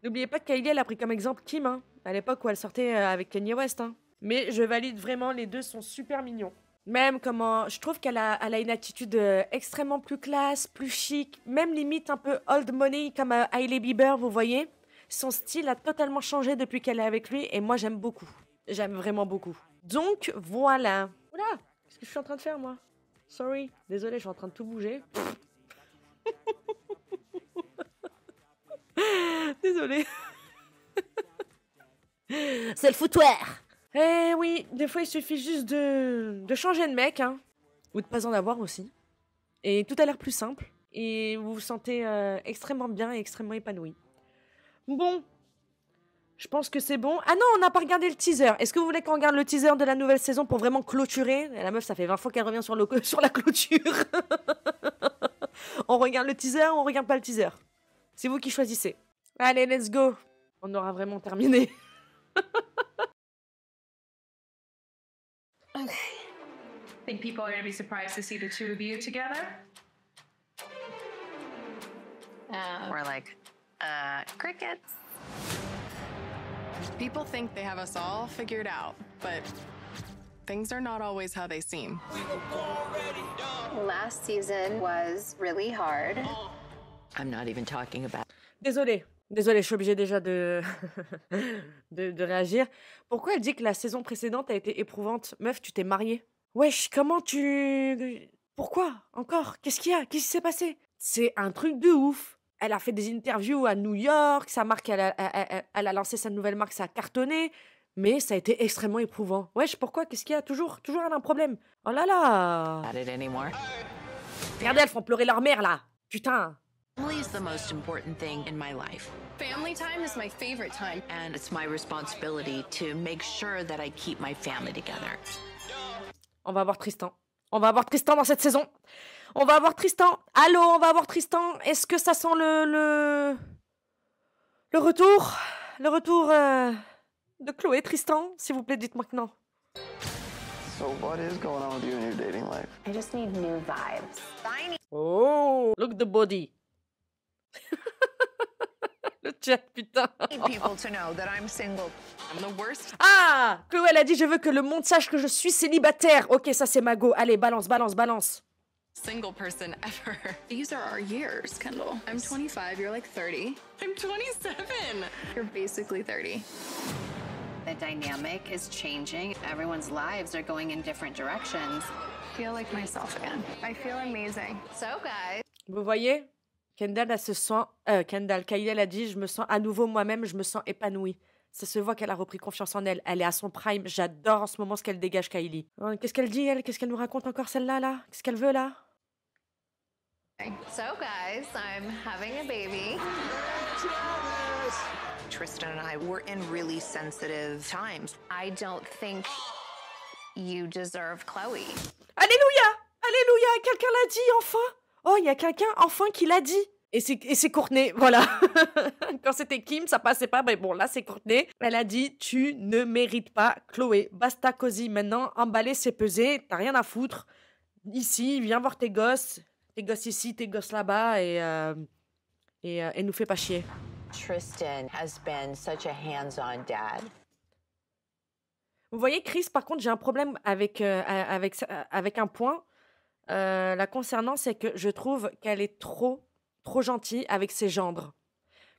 N'oubliez pas que Kylie, elle a pris comme exemple Kim, hein, à l'époque où elle sortait euh, avec Kanye West. Hein. Mais je valide vraiment, les deux sont super mignons. Même comment. Je trouve qu'elle a, une attitude euh, extrêmement plus classe, plus chic, même limite un peu old money comme euh, Hailey Bieber, vous voyez. Son style a totalement changé depuis qu'elle est avec lui et moi j'aime beaucoup. J'aime vraiment beaucoup. Donc voilà. Oula Qu'est-ce que je suis en train de faire moi Sorry, désolé, je suis en train de tout bouger. Désolée. C'est le footwear. Eh oui, des fois il suffit juste de, de changer de mec, hein. Ou de pas en avoir aussi. Et tout a l'air plus simple. Et vous vous sentez euh, extrêmement bien et extrêmement épanoui. Bon. Je pense que c'est bon. Ah non, on n'a pas regardé le teaser. Est-ce que vous voulez qu'on regarde le teaser de la nouvelle saison pour vraiment clôturer La meuf, ça fait 20 fois qu'elle revient sur, sur la clôture. on regarde le teaser ou on regarde pas le teaser C'est vous qui choisissez. Allez, let's go On aura vraiment terminé. okay. Think people are to be surprised to see the two of you together? Uh, We're like, uh, crickets. People think they have us all figured out, but things are not always how they seem. hard. Désolée. Désolée, je suis obligée déjà de... de, réagir. Pourquoi elle dit que la saison précédente a été éprouvante Meuf, tu t'es mariée. Wesh, comment tu. Pourquoi Encore Qu'est-ce qu'il y a Qu'est-ce qui s'est passé C'est un truc de ouf. Elle a fait des interviews à New York, sa marque, elle elle a lancé sa nouvelle marque, ça a cartonné mais ça a été extrêmement éprouvant. Wesh, pourquoi Qu'est-ce qu'il y a Toujours, toujours un problème. Oh là là Regardez, elles font pleurer leur mère là Putain On va avoir Tristan. On va avoir Tristan dans cette saison. On va avoir Tristan. Allô, on va avoir Tristan. Est-ce que ça sent le. le. retour Le retour. Euh, de Chloé Tristan S'il vous plaît, dites-moi que non. So what is going on with you in your dating life? I just need new vibes. Oh, look the body. Le chat, putain. people to know that I'm single. I'm the worst. Ah, Chloé, elle a dit je veux que le monde sache que je suis célibataire. Ok, ça c'est Mago. Allez, balance, balance, balance. Single person ever. These are our years, Kendall. I'm 25, you're like 30. I'm 27. You're basically 30. The dynamic is changing. Everyone's directions. Vous voyez? Kendall, a ce sent, euh, Kendall, Kyle a dit, je me sens à nouveau moi-même, je me sens épanouie. Ça se voit qu'elle a repris confiance en elle. Elle est à son prime. J'adore en ce moment ce qu'elle dégage, Kylie. Euh, qu'est-ce qu'elle dit, elle Qu'est-ce qu'elle nous raconte encore, celle-là, là, là Qu'est-ce qu'elle veut, là So, guys, I'm having a baby. Tristan and I were in really sensitive times. I don't think you deserve Chloe. Alléluia Alléluia Quelqu'un l'a dit, enfin Oh, il y a quelqu'un, enfin, qui l'a dit et c'est Courtenay, voilà. Quand c'était Kim, ça passait pas, mais bon, là c'est Courtenay. Elle a dit Tu ne mérites pas, Chloé. Basta cosy maintenant, emballer c'est peser. t'as rien à foutre. Ici, viens voir tes gosses, tes gosses ici, tes gosses là-bas, et, euh, euh, et, nous fais pas chier. Tristan been such a hands-on dad. Vous voyez, Chris, par contre, j'ai un problème avec, euh, avec, euh, avec un point. Euh, la concernant, c'est que je trouve qu'elle est trop, trop gentille avec ses gendres.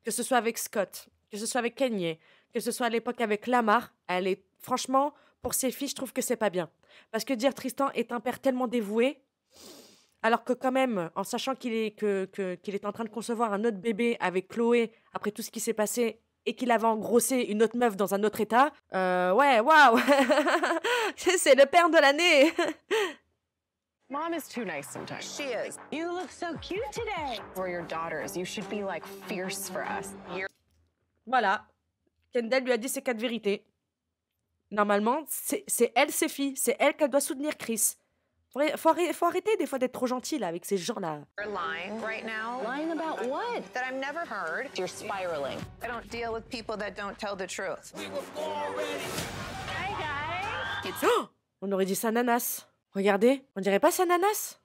Que ce soit avec Scott, que ce soit avec Kanye, que ce soit à l'époque avec Lamar, elle est, franchement, pour ses filles, je trouve que c'est pas bien. Parce que dire Tristan est un père tellement dévoué, alors que quand même, en sachant qu'il est, qu'il est en train de concevoir un autre bébé avec Chloé après tout ce qui s'est passé et qu'il avait engrossé une autre meuf dans un autre état, euh, ouais, waouh, c'est le père de l'année. Mom is too nice sometimes. She is. You look so cute today. your You should be fierce for us. Voilà. Kendall lui a dit ses quatre vérités. Normalement, c'est elle ses filles. C'est elle qu'elle doit soutenir Chris. Faut, faut, arrêter, des fois d'être trop gentil avec ces gens-là. Lying right now. Lying about what? That I've never heard. You're spiraling. I don't deal with people that don't tell the truth. We were Hi guys. It's... Oh On aurait dit Sananas. Regardez, on dirait pas Sananas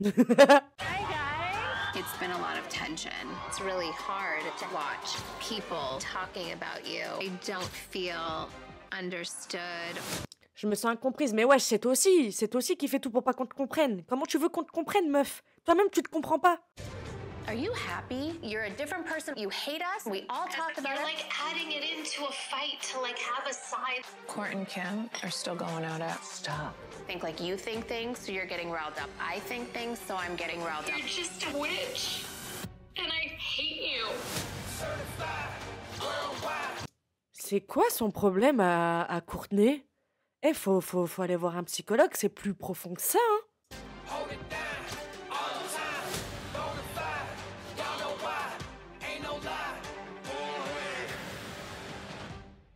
Hi guys. It's been a lot of tension. It's really hard to watch people talking about you. I don't feel understood. Je me sens incomprise. Mais ouais, c'est toi aussi. C'est toi aussi qui fait tout pour pas qu'on te comprenne. Comment tu veux qu'on te comprenne, meuf Toi-même, tu te comprends pas. Are you happy? You're a different person. You hate us. We all talk about You're it. like adding it into a fight to like have a side. Court and Kim are still going out at. Stop. Think like you think things, so you're getting riled up. I think things, so I'm getting riled up. You're just a witch, and I hate you. C'est quoi son problème à, à Courtenay eh, faut, aller voir un psychologue, c'est plus profond que ça, hein.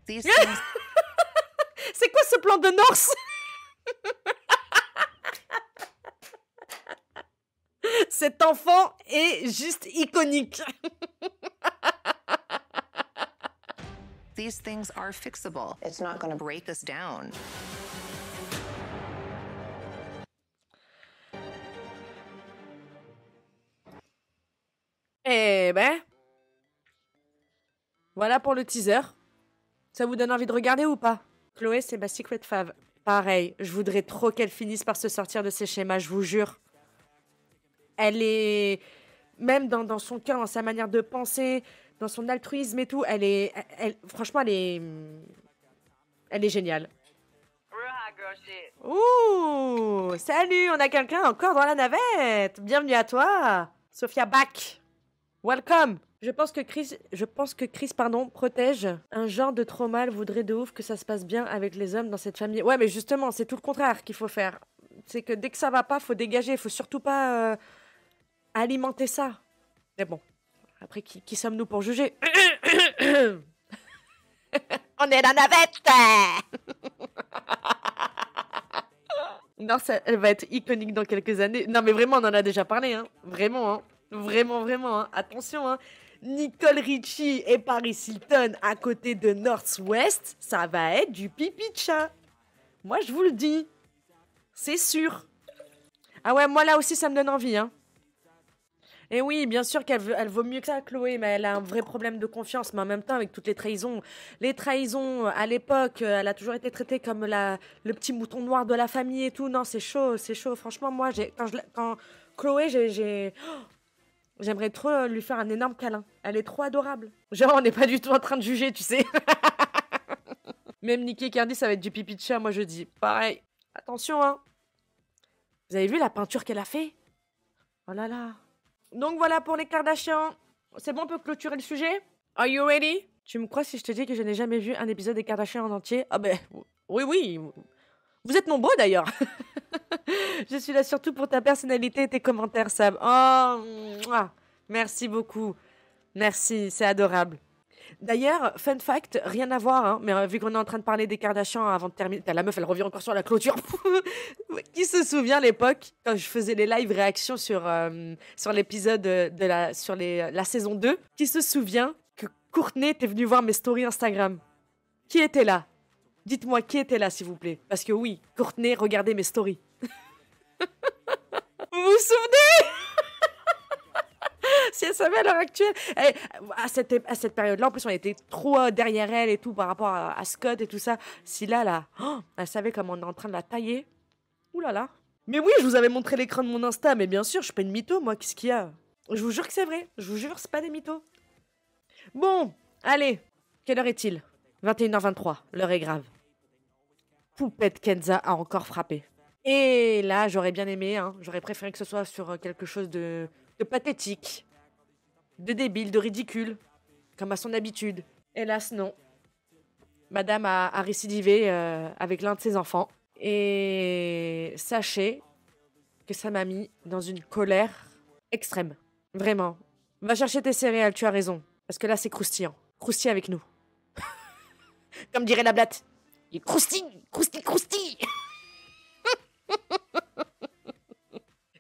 C'est quoi ce plan de Norse Cet enfant est juste iconique. these things are fixable. It's not going to break us down. Eh ben, voilà pour le teaser. Ça vous donne envie de regarder ou pas Chloé, c'est ma secret fave. Pareil, je voudrais trop qu'elle finisse par se sortir de ces schémas, je vous jure. Elle est... Même dans, dans son cœur, dans sa manière de penser, dans son altruisme et tout, elle est, elle, franchement, elle est, elle est géniale. Ouh, salut, on a quelqu'un encore dans la navette. Bienvenue à toi, Sophia Bach. Welcome. Je pense que Chris, je pense que Chris, pardon, protège un genre de trop mal voudrait de ouf que ça se passe bien avec les hommes dans cette famille. Ouais, mais justement, c'est tout le contraire qu'il faut faire. C'est que dès que ça va pas, faut dégager. Faut surtout pas euh, alimenter ça. Mais bon. Après, qui, sommes-nous pour juger On est la navette Non, elle va être iconique dans quelques années. Non, mais vraiment, on en a déjà parlé. Hein. Vraiment, hein. vraiment, vraiment. Hein. Attention, hein. Nicole Richie et Paris Hilton à côté de Northwest, ça va être du pipi de chat. Moi, je vous le dis. C'est sûr. Ah ouais, moi là aussi, ça me donne envie. Hein. Et oui, bien sûr qu'elle elle vaut mieux que ça, Chloé, mais elle a un vrai problème de confiance. Mais en même temps, avec toutes les trahisons, les trahisons euh, à l'époque, euh, elle a toujours été traitée comme le petit mouton noir de la famille et tout. Non, c'est chaud, c'est chaud. Franchement, moi, quand, quand Chloé, j'ai. J'aimerais trop lui faire un énorme câlin. Elle est trop adorable. Genre, on n'est pas du tout en train de juger, tu sais. Même Nikki Candy, ça va être du pipi de chat, moi je dis. Pareil. Attention, hein. Vous avez vu la peinture qu'elle a fait Oh là là. Donc voilà pour les Kardashians. C'est bon, on peut clôturer le sujet Are you ready Tu me crois si je te dis que je n'ai jamais vu un épisode des Kardashians en entier Ah ben, oui, oui. Vous êtes nombreux d'ailleurs. je suis là surtout pour ta personnalité et tes commentaires, Sam. Oh, merci beaucoup. Merci, c'est adorable. D'ailleurs, fun fact, rien à voir, hein, mais euh, vu qu'on est en train de parler des Kardashians avant de terminer, la meuf, elle revient encore sur la clôture. Qui se souvient à l'époque, quand je faisais les live réactions sur, euh, sur l'épisode euh, de la, sur la saison 2, qui se souvient que Courtney était venue voir mes stories Instagram Qui était là Dites-moi qui était là, s'il vous plaît. Parce que oui, Courtney regardez mes stories. vous vous souvenez si elle savait à l'heure actuelle. à cette, à cette période-là, en plus, on était trop euh, derrière elle et tout par rapport à, Scott et tout ça. Si là, là, oh, elle savait comment on est en train de la tailler. Ouh là là. Mais oui, je vous avais montré l'écran de mon Insta, mais bien sûr, je suis pas une mytho, moi, qu'est-ce qu'il y a Je vous jure que c'est vrai, je vous jure, c'est pas des mythos. Bon, allez, quelle heure est-il 21h23, l'heure est grave. Poupette Kenza a encore frappé. Et là, j'aurais bien aimé, hein, j'aurais préféré que ce soit sur euh, quelque chose de, de pathétique, de débile, de ridicule, comme à son habitude. Hélas, non. Madame a, récidivé euh, avec l'un de ses enfants. Et sachez que ça m'a mis dans une colère extrême. Vraiment. Va chercher tes céréales, tu as raison. Parce que là, c'est croustillant. Croustille avec nous. comme dirait la blatte. Il croustille, croustille, croustille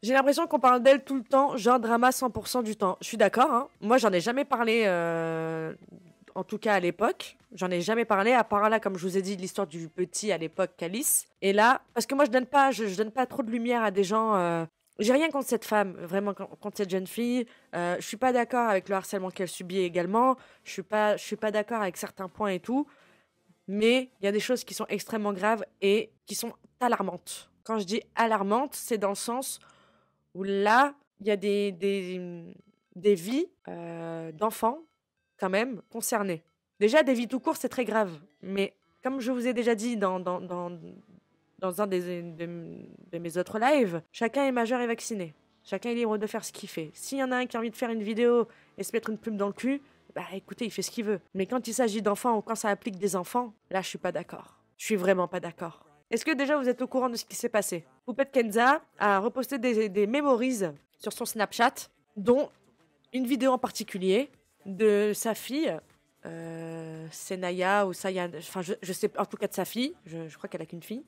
J'ai l'impression qu'on parle d'elle tout le temps, genre drama 100% du temps. Je suis d'accord, hein. moi j'en ai jamais parlé, euh, en tout cas à l'époque. J'en ai jamais parlé, à part là, comme je vous ai dit, l'histoire du petit à l'époque, Calice. Et là, parce que moi je donne pas, je, donne pas trop de lumière à des gens. Euh, j'ai rien contre cette femme, vraiment contre cette jeune fille. Euh, je suis pas d'accord avec le harcèlement qu'elle subit également. Je suis pas, je suis pas d'accord avec certains points et tout. Mais il y a des choses qui sont extrêmement graves et qui sont alarmantes. Quand je dis alarmantes, c'est dans le sens où là, il y a des, mmh, vies d'enfants quand même concernées. Déjà, des vies tout court, c'est très grave. Mais comme je vous ai déjà dit dans, un de, mes autres lives, chacun est majeur et vacciné. Chacun est libre de faire ce qu'il fait. S'il y en a un qui a envie de faire une vidéo et se mettre une plume dans le cul, bah écoutez, il fait ce qu'il veut. Mais quand il s'agit d'enfants ou quand ça applique des enfants, là, je suis pas d'accord. Je suis vraiment pas d'accord. Est-ce que déjà vous êtes au courant de ce qui s'est passé Poupette Kenza a reposté des, des sur son Snapchat, dont une vidéo en particulier de sa fille, euh, Senaya ou Sayan, enfin je, je, sais en tout cas de sa fille, je, crois qu'elle a qu'une fille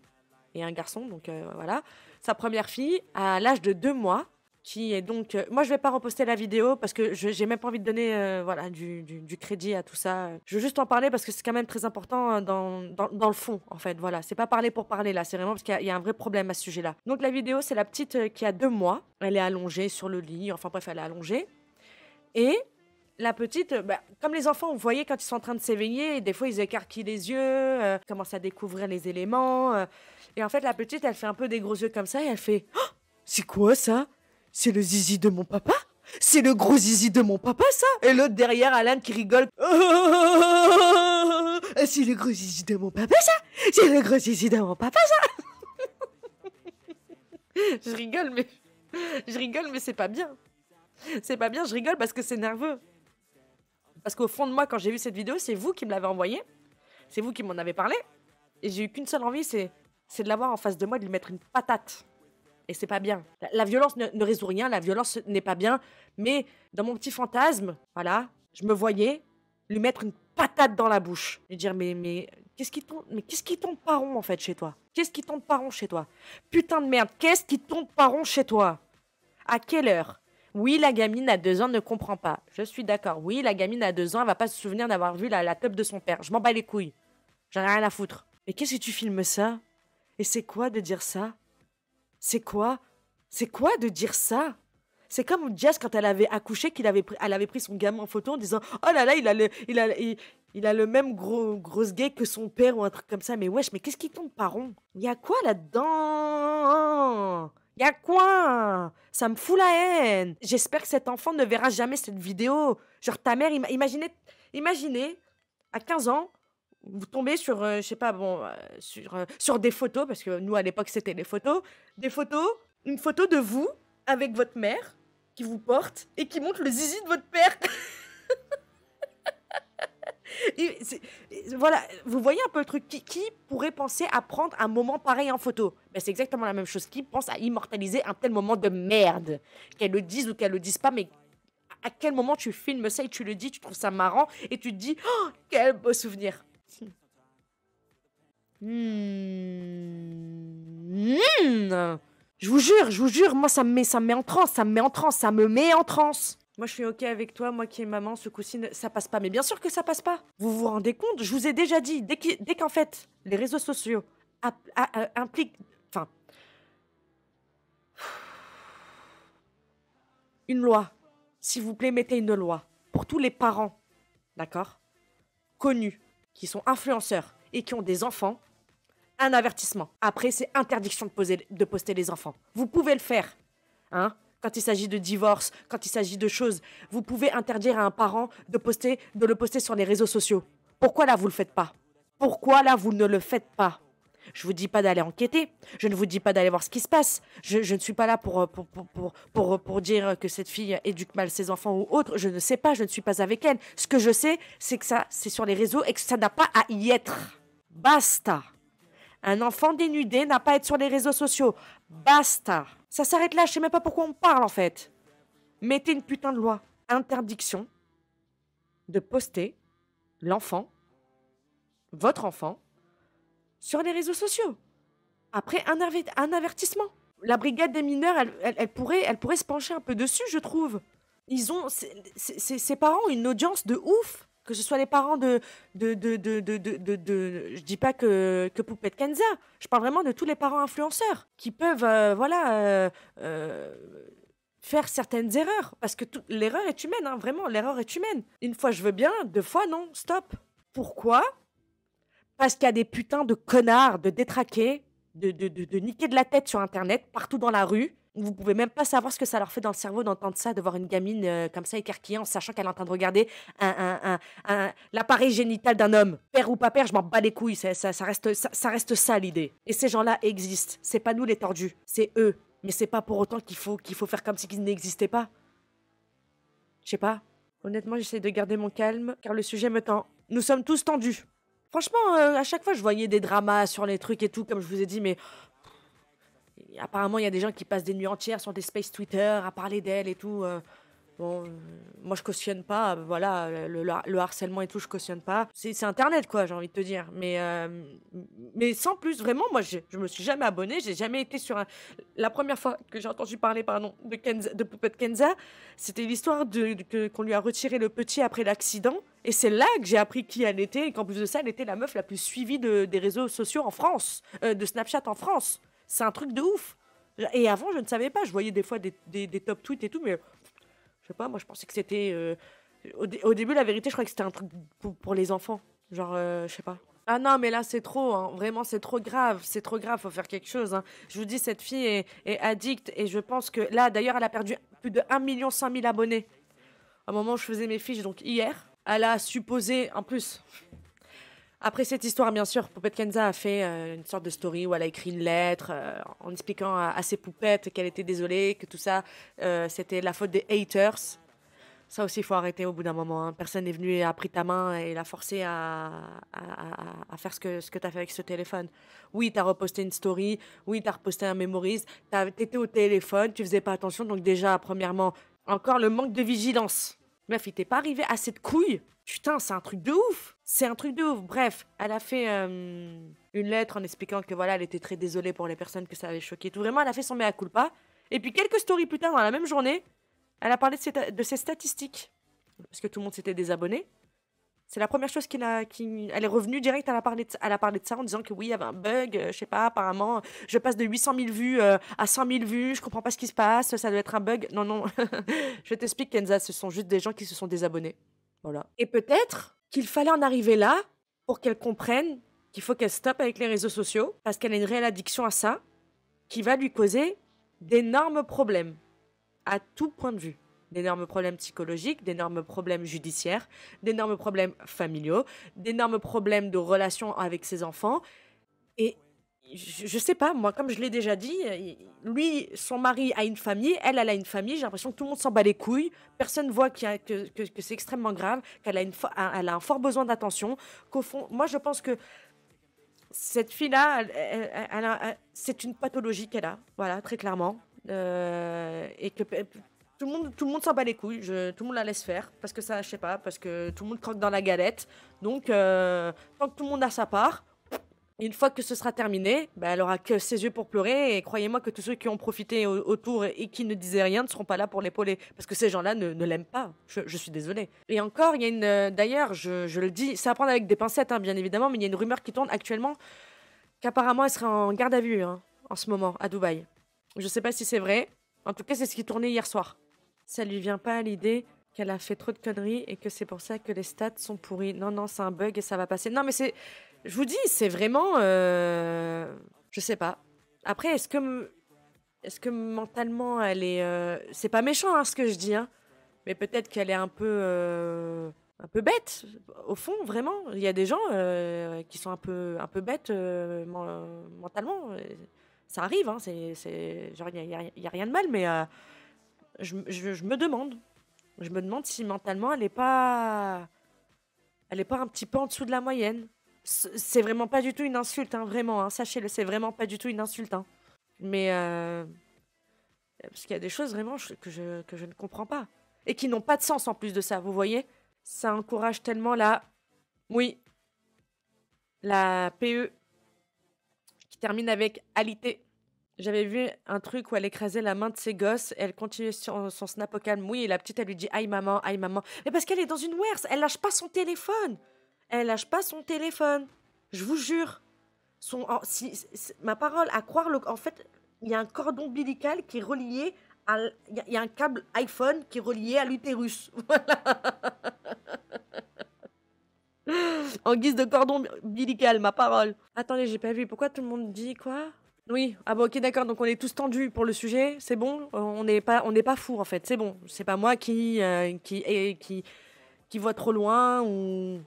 et un garçon, donc euh, voilà. Sa première fille, à l'âge de deux mois, qui est donc. Euh, moi, je vais pas reposter la vidéo parce que je j'ai même pas envie de donner euh, voilà du, du, crédit à tout ça. Je veux juste en parler parce que c'est quand même très important hein, dans, dans, le fond en fait. Voilà, c'est pas parler pour parler là, c'est vraiment parce qu'il y, a un vrai problème à ce sujet-là. Donc la vidéo, c'est la petite euh, qui a deux mois. Elle est allongée sur le lit. Enfin bref, elle est allongée et la petite, bah, comme les enfants, vous voyez quand ils sont en train de s'éveiller, des fois ils écarquillent les yeux, commencent à découvrir les éléments. et en fait, la petite, elle fait un peu des gros yeux comme ça et elle fait «Oh, C'est quoi ça c'est le zizi de mon papa C'est le gros zizi de mon papa, ça Et l'autre derrière, Alain qui rigole. C'est le gros zizi de mon papa, ça C'est le gros zizi de mon papa, ça Je rigole, mais... Je rigole, mais c'est pas bien. C'est pas bien, je rigole parce que c'est nerveux. Parce qu'au fond de moi, quand j'ai vu cette vidéo, c'est vous qui me l'avez envoyée. C'est vous qui m'en avez parlé. Et j'ai eu qu'une seule envie, c'est, c'est de l'avoir en face de moi, de lui mettre une patate. Et c'est pas bien. La, violence ne, résout rien, la violence n'est pas bien. Mais dans mon petit fantasme, voilà, je me voyais lui mettre une patate dans la bouche. Et dire Mais, mais qu'est-ce qui tombe Mais qu'est-ce qui tombe par rond en fait chez toi Qu'est-ce qui tombe pas rond chez toi Putain de merde, qu'est-ce qui tombe pas rond chez toi À quelle heure oui, la gamine à deux ans ne comprend pas. Je suis d'accord. Oui, la gamine à deux ans, elle va pas se souvenir d'avoir vu la, la teub de son père. Je m'en bats les couilles. J'en ai rien à foutre. Mais qu'est-ce que tu filmes ça Et c'est quoi de dire ça c'est quoi C'est quoi de dire ça c'est comme Jazz quand elle avait accouché, qu'il avait pris, elle avait pris son gamin en photo en disant Oh là là, il a le, il a, il, a le même gros, grosse gay que son père ou un truc comme ça. Mais wesh, mais qu'est-ce qui tombe par rond Il y a quoi là-dedans Il y a quoi Ça me fout la haine. J'espère que cet enfant ne verra jamais cette vidéo. Genre ta mère, imaginez, imaginez, à 15 ans, vous tombez sur, euh, je sais pas, bon, euh, sur, euh, sur des photos, parce que nous à l'époque c'était des photos, des photos, une photo de vous avec votre mère qui vous porte et qui montre le zizi de votre père. voilà, vous voyez un peu le truc. Qui, pourrait penser à prendre un moment pareil en photo ben, C'est exactement la même chose. Qui pense à immortaliser un tel moment de merde Qu'elle le dise ou qu'elle le dise pas, mais à quel moment tu filmes ça et tu le dis, tu trouves ça marrant et tu te dis oh, quel beau souvenir Hmm. Je vous jure, je vous jure, moi ça me met, ça me met en transe, ça me met en transe, ça me met en transe. Moi je suis ok avec toi, moi qui est maman, ce coup-ci ça passe pas. Mais bien sûr que ça passe pas. Vous vous rendez compte Je vous ai déjà dit dès qu'en fait les réseaux sociaux impliquent, enfin, une loi. S'il vous plaît, mettez une loi pour tous les parents, d'accord, connus, qui sont influenceurs et qui ont des enfants un avertissement. Après, c'est interdiction de, poser, de poster les enfants. Vous pouvez le faire. Hein quand il s'agit de divorce, quand il s'agit de choses, vous pouvez interdire à un parent de poster, de le poster sur les réseaux sociaux. Pourquoi là vous ne le faites pas Pourquoi là vous ne le faites pas Je ne vous dis pas d'aller enquêter, je ne vous dis pas d'aller voir ce qui se passe. Je, ne suis pas là pour euh, pour, euh, pour, dire que cette fille éduque mal ses enfants ou autre. Je ne sais pas, je ne suis pas avec elle. Ce que je sais, c'est que ça, c'est sur les réseaux et que ça n'a pas à y être. Basta. Un enfant dénudé n'a pas à être sur les réseaux sociaux. Basta. Ça s'arrête là, je sais même pas pourquoi on parle en fait. Mettez une putain de loi. Interdiction de poster l'enfant, votre enfant, sur les réseaux sociaux. Après un, avertissement. La brigade des mineurs, elle, pourrait, elle pourrait se pencher un peu dessus, je trouve. Ils ont, ses parents, une audience de ouf que ce soit les parents de, de, de, je dis pas que, que Poupette Kenza, je parle vraiment de tous les parents influenceurs qui peuvent, euh, voilà, euh, euh, faire certaines erreurs, parce que l'erreur est humaine, hein, vraiment, l'erreur est humaine. Une fois je veux bien, deux fois non, stop. Pourquoi Parce qu'il y a des putains de connards, de détraqués, de, de, de, de niquer de la tête sur Internet, partout dans la rue, vous pouvez même pas savoir ce que ça leur fait dans le cerveau d'entendre ça, de voir une gamine euh, comme ça écarquillée en sachant qu'elle est en train de regarder un, l'appareil génital d'un homme. Père ou pas père, je m'en bats les couilles. Ça, reste, ça, reste l'idée. Et ces gens-là existent. C'est pas nous les tordus, c'est eux. Mais c'est pas pour autant qu'il faut, qu'il faut faire comme si qu'ils n'existaient pas. Je sais pas. Honnêtement, j'essaie de garder mon calme car le sujet me tend. Nous sommes tous tendus. Franchement, euh, à chaque fois, je voyais des dramas sur les trucs et tout, comme je vous ai dit, mais apparemment, il y a des gens qui passent des nuits entières sur des space Twitter à parler d'elle et tout. Euh, bon, euh, moi je cautionne pas, euh, voilà, le, harcèlement et tout, je cautionne pas. C'est internet quoi, j'ai envie de te dire. Mais, mais sans plus, vraiment, moi je, me suis jamais abonné j'ai jamais été sur un... La première fois que j'ai entendu parler, pardon, de, Kenza, de Poupette Kenza, c'était l'histoire de, qu'on lui a retiré le petit après l'accident. Et c'est là que j'ai appris qui elle était et qu'en plus de ça, elle était la meuf la plus suivie des réseaux sociaux en France, de Snapchat en France. C'est un truc de ouf. Et avant, je ne savais pas. Je voyais des fois des, top tweets et tout, mais je sais pas, moi je pensais que c'était. Euh, au, début, la vérité, je crois que c'était un truc pour, les enfants. Genre, je euh, je sais pas. Ah non, mais là, c'est trop, hein. vraiment, c'est trop grave, c'est trop grave, faut faire quelque chose. Hein. Je vous dis, cette fille est, est addicte et je pense que là, d'ailleurs, elle a perdu plus de 1 million d'abonnés, abonnés. À un moment où je faisais mes fiches, donc hier, elle a supposé, en plus, après cette histoire, bien sûr, Poupette Kenza a fait euh, une sorte de story où elle a écrit une lettre euh, en expliquant à, ses poupettes qu'elle était désolée, que tout ça, euh, c'était la faute des haters. Ça aussi, il faut arrêter au bout d'un moment. Hein. Personne n'est venu et a pris ta main et l'a forcée à, faire ce que, ce tu as fait avec ce téléphone. Oui, tu as reposté une story. Oui, tu as reposté un mémorise. Tu étais au téléphone, tu faisais pas attention. Donc déjà, premièrement, encore le manque de vigilance. Meuf, il t'est pas arrivé à cette couille Putain, c'est un truc de ouf c'est un truc de ouf. Bref, elle a fait euh, une lettre en expliquant que voilà, elle était très désolée pour les personnes que ça avait choqué. Tout vraiment, elle a fait son mea culpa. Et puis quelques stories plus tard, dans la même journée, elle a parlé de ses, statistiques parce que tout le monde s'était désabonné. C'est la première chose qu'elle a, qui, elle est revenue direct, à la parlé de, de ça en disant que oui, il y avait un bug, euh, je sais pas, apparemment, je passe de 800 000 vues euh, à 100 000 vues, je comprends pas ce qui se passe, ça doit être un bug. Non, non, je t'explique, Kenza, ce sont juste des gens qui se sont désabonnés. Voilà. Et peut-être qu'il fallait en arriver là pour qu'elle comprenne qu'il faut qu'elle stoppe avec les réseaux sociaux parce qu'elle a une réelle addiction à ça qui va lui causer d'énormes problèmes à tout point de vue. D'énormes problèmes psychologiques, d'énormes problèmes judiciaires, d'énormes problèmes familiaux, d'énormes problèmes de relations avec ses enfants. Et je, sais pas, moi, comme je l'ai déjà dit, euh, lui, son mari a une famille, elle, elle a une famille, j'ai l'impression que tout le monde s'en bat les couilles, personne voit que, c'est extrêmement grave, qu'elle a, une elle a un fort besoin d'attention, qu'au fond, moi, je pense que cette fille-là, c'est une pathologie qu'elle a, voilà, très clairement, euh, et que tout le monde, tout le monde s'en bat les couilles, tout le monde la laisse faire, parce que ça, je sais pas, parce que tout le monde croque dans la galette, donc, euh, tant que tout le monde a sa part une fois que ce sera terminé, bah, elle aura que ses yeux pour pleurer. Et croyez-moi que tous ceux qui ont profité autour et qui ne disaient rien ne seront pas là pour l'épauler. Parce que ces gens-là ne, l'aiment pas. Je, suis désolée. Et encore, il y a une. Euh, d'ailleurs, je, le dis, ça à prendre avec des pincettes, hein, bien évidemment, mais il y a une rumeur qui tourne actuellement qu'apparemment elle serait en garde à vue hein, en ce moment à Dubaï. Je ne sais pas si c'est vrai. En tout cas, c'est ce qui tournait hier soir. Ça ne lui vient pas à l'idée qu'elle a fait trop de conneries et que c'est pour ça que les stats sont pourries. Non, non, c'est un bug et ça va passer. Non, mais c'est je vous dis, c'est vraiment. Euh, je sais pas. Après, est-ce que. que mentalement, elle est. Euh, c'est pas méchant, hein, ce que je dis, hein. Mais peut-être qu'elle est un peu. Euh, un peu bête, au fond, vraiment. Il y a des gens qui sont un peu, un peu bêtes mentalement. Ça arrive, hein, C'est. il n'y a, rien de mal, mais. Je, me demande. Je me demande si mentalement, elle n'est pas. Elle est pas un petit peu en dessous de la moyenne c'est vraiment pas du tout une insulte, hein, vraiment. Hein, Sachez-le, c'est vraiment pas du tout une insulte. Hein. Mais. Euh, parce qu'il y a des choses vraiment que je, que je ne comprends pas. Et qui n'ont pas de sens en plus de ça, vous voyez Ça encourage tellement la. Oui. La PE. Qui termine avec alité. J'avais vu un truc où elle écrasait la main de ses gosses, elle continuait sur son snap au calme, oui, et la petite, elle lui dit Aïe maman, aïe maman. Mais parce qu'elle est dans une worse elle lâche pas son téléphone elle lâche pas son téléphone. Je vous jure. Son, ma parole, à croire, le, en fait, il y a un cordon bilical qui est relié à. Il y, a un câble iPhone qui est relié à l'utérus. Voilà. en guise de cordon ombilical, ma parole. Attendez, j'ai pas vu. Pourquoi tout le monde dit quoi oui, ah bon, ok, d'accord, donc on est tous tendus pour le sujet, c'est bon, euh, on n'est pas, on pas fou en fait, c'est bon, c'est pas moi qui, euh, qui, qui, qui voit trop loin ou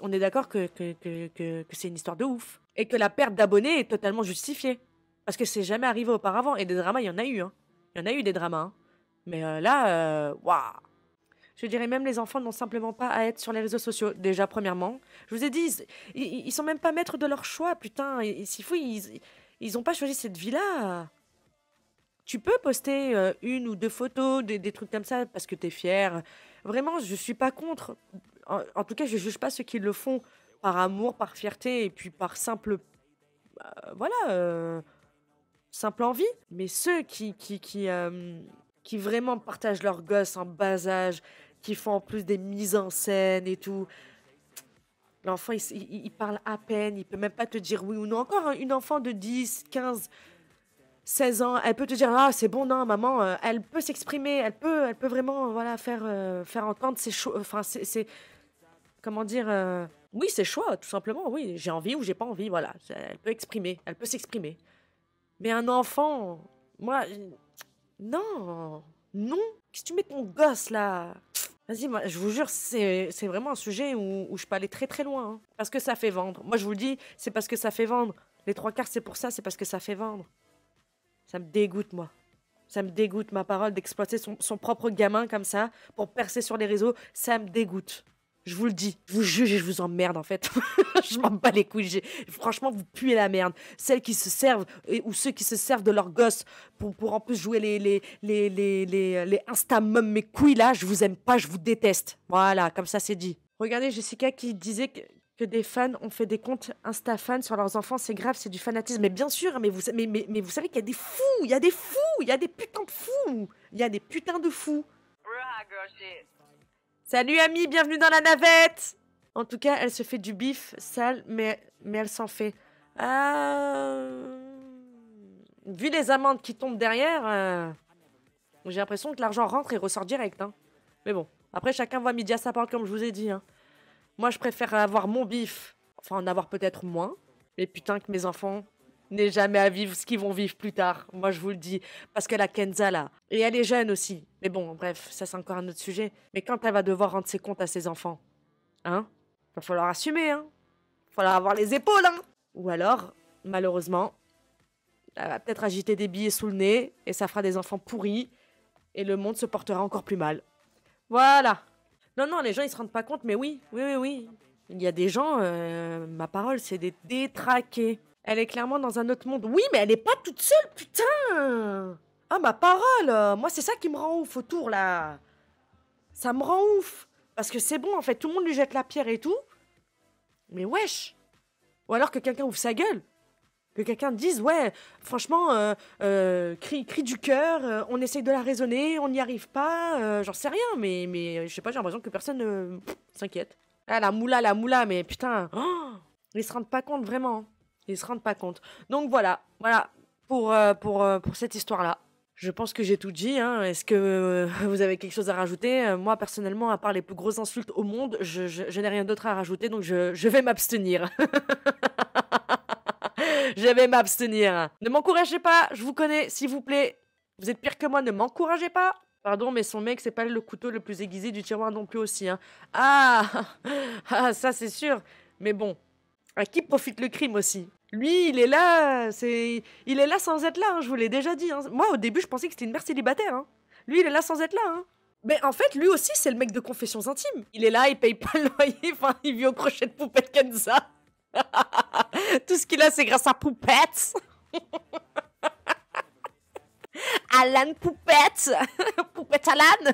on est d'accord que, que, c'est une histoire de ouf. Et que la perte d'abonnés est totalement justifiée. Parce que c'est jamais arrivé auparavant. Et des dramas, il y en a eu. Hein. Il y en a eu des dramas. Hein. Mais euh, là, euh, waouh Je dirais même les enfants n'ont simplement pas à être sur les réseaux sociaux. Déjà, premièrement, je vous ai dit, ils, ils, sont même pas maîtres de leur choix, putain. Ils s'y ils, ils ont pas choisi cette vie-là. Tu peux poster euh, une ou deux photos, des, trucs comme ça, parce que tu es fier, Vraiment, je suis pas contre. En, tout cas, je juge pas ceux qui le font par amour, par fierté et puis par simple. Euh, voilà. Euh, simple envie. Mais ceux qui, qui, qui, euh, qui vraiment partagent leurs gosses en bas âge, qui font en plus des mises en scène et tout. L'enfant, il, parle à peine, il peut même pas te dire oui ou non. Encore hein, une enfant de 10, 15, 16 ans, elle peut te dire ah c'est bon non maman, euh, elle peut s'exprimer, elle peut, elle peut vraiment voilà faire euh, faire entendre ses choix, enfin c'est comment dire euh, oui ses choix tout simplement oui j'ai envie ou j'ai pas envie voilà elle peut exprimer, elle peut s'exprimer. Mais un enfant, moi non non qu'est-ce que tu mets ton gosse là Vas-y, moi, je vous jure, c'est vraiment un sujet où, où, je peux aller très très loin. Hein. parce que ça fait vendre. Moi, je vous le dis, c'est parce que ça fait vendre. Les trois quarts, c'est pour ça, c'est parce que ça fait vendre. Ça me dégoûte, moi. Ça me dégoûte, ma parole, d'exploiter son, propre gamin comme ça pour percer sur les réseaux. Ça me dégoûte. Je vous le dis. Je vous juge et je vous emmerde, en fait. je m'en bats les couilles. Franchement, vous puez la merde. Celles qui se servent ou ceux qui se servent de leurs gosses pour, pour en plus jouer les, les, les, les, Insta-mums, mes couilles là, je vous aime pas, je vous déteste. Voilà, comme ça, c'est dit. Regardez Jessica qui disait que que des fans ont fait des comptes Insta fans sur leurs enfants, c'est grave, c'est du fanatisme. Mais bien sûr, mais vous, savez qu'il y a des fous, il y a des fous, il y a des putains de fous, il y a des putains de fous. Salut ami, bienvenue dans la navette En tout cas, elle se fait du bif sale, mais, mais elle s'en fait. Euh, vu les amendes qui tombent derrière, euh, j'ai l'impression que l'argent rentre et ressort direct. Hein. Mais bon, après chacun voit midi à sa porte comme je vous ai dit. Hein. Moi, je préfère avoir mon bif, enfin en avoir peut-être moins, mais putain que mes enfants n'aient jamais à vivre ce qu'ils vont vivre plus tard. Moi, je vous le dis, parce qu'elle a Kenza là, et elle est jeune aussi. Mais bon, bref, ça c'est encore un autre sujet. Mais quand elle va devoir rendre ses comptes à ses enfants, hein, Il va falloir assumer, hein, va falloir avoir les épaules, hein. Ou alors, malheureusement, elle va peut-être agiter des billets sous le nez et ça fera des enfants pourris et le monde se portera encore plus mal. Voilà. Non, non, les gens, ils se rendent pas compte, mais oui, oui, oui, oui. Il y a des gens, euh, ma parole, c'est des détraqués. Elle est clairement dans un autre monde. Oui, mais elle est pas toute seule, putain Ah, ma parole euh, Moi, c'est ça qui me rend ouf autour, là. Ça me rend ouf. Parce que c'est bon, en fait, tout le monde lui jette la pierre et tout. Mais wesh Ou alors que quelqu'un ouvre sa gueule que quelqu'un dise ouais franchement euh, euh, crie cri, du cœur euh, on essaye de la raisonner on n'y arrive pas j'en sais rien mais mais je sais pas j'ai l'impression que personne ne s'inquiète ah la moula la moula mais putain oh, ils se rendent pas compte vraiment ils se rendent pas compte donc voilà voilà pour pour pour cette histoire là je pense que j'ai tout dit. Hein. Est-ce que vous avez quelque chose à rajouter Moi, personnellement, à part les plus grosses insultes au monde, je, n'ai rien d'autre à rajouter, donc je, je vais m'abstenir. je vais m'abstenir. Ne m'encouragez pas, je vous connais, s'il vous plaît. Vous êtes pire que moi, ne m'encouragez pas. Pardon, mais son mec, c'est pas le couteau le plus aiguisé du tiroir non plus aussi. Hein. Ah, ah, ça c'est sûr. Mais bon, à qui profite le crime aussi Lui, il est là, c'est, il est là sans être là. Hein, je vous l'ai déjà dit. Hein. Moi, au début, je pensais que c'était une mère célibataire. Lui, il est là sans être là. Mais en fait, lui aussi, c'est le mec de confessions intimes. Il est là, il paye pas le loyer, enfin, il vit au crochet de poupée de ça Tout ce qu'il a, c'est grâce à Poupette. Alan Poupette. Poupette Alan.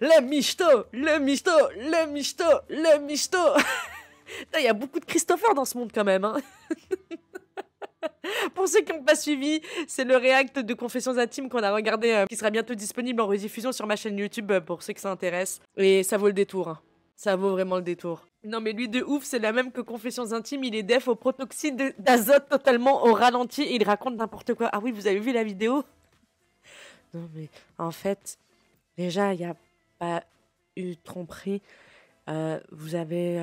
Le michto, le michto, le michto, le michto. Il y a beaucoup de Christopher dans ce monde quand même. Hein. Pour ceux qui n'ont pas suivi, c'est le react de Confessions Intimes qu'on a regardé, euh, qui sera bientôt disponible en rediffusion sur ma chaîne YouTube euh, pour ceux que ça intéresse. Et ça vaut le détour. Hein. Ça vaut vraiment le détour. Non mais lui de ouf, c'est la même que Confessions Intimes, il est def au protoxyde d'azote totalement au ralenti et il raconte n'importe quoi. Ah oui, vous avez vu la vidéo Non mais en fait, déjà, il n'y a pas eu de tromperie. Euh, vous avez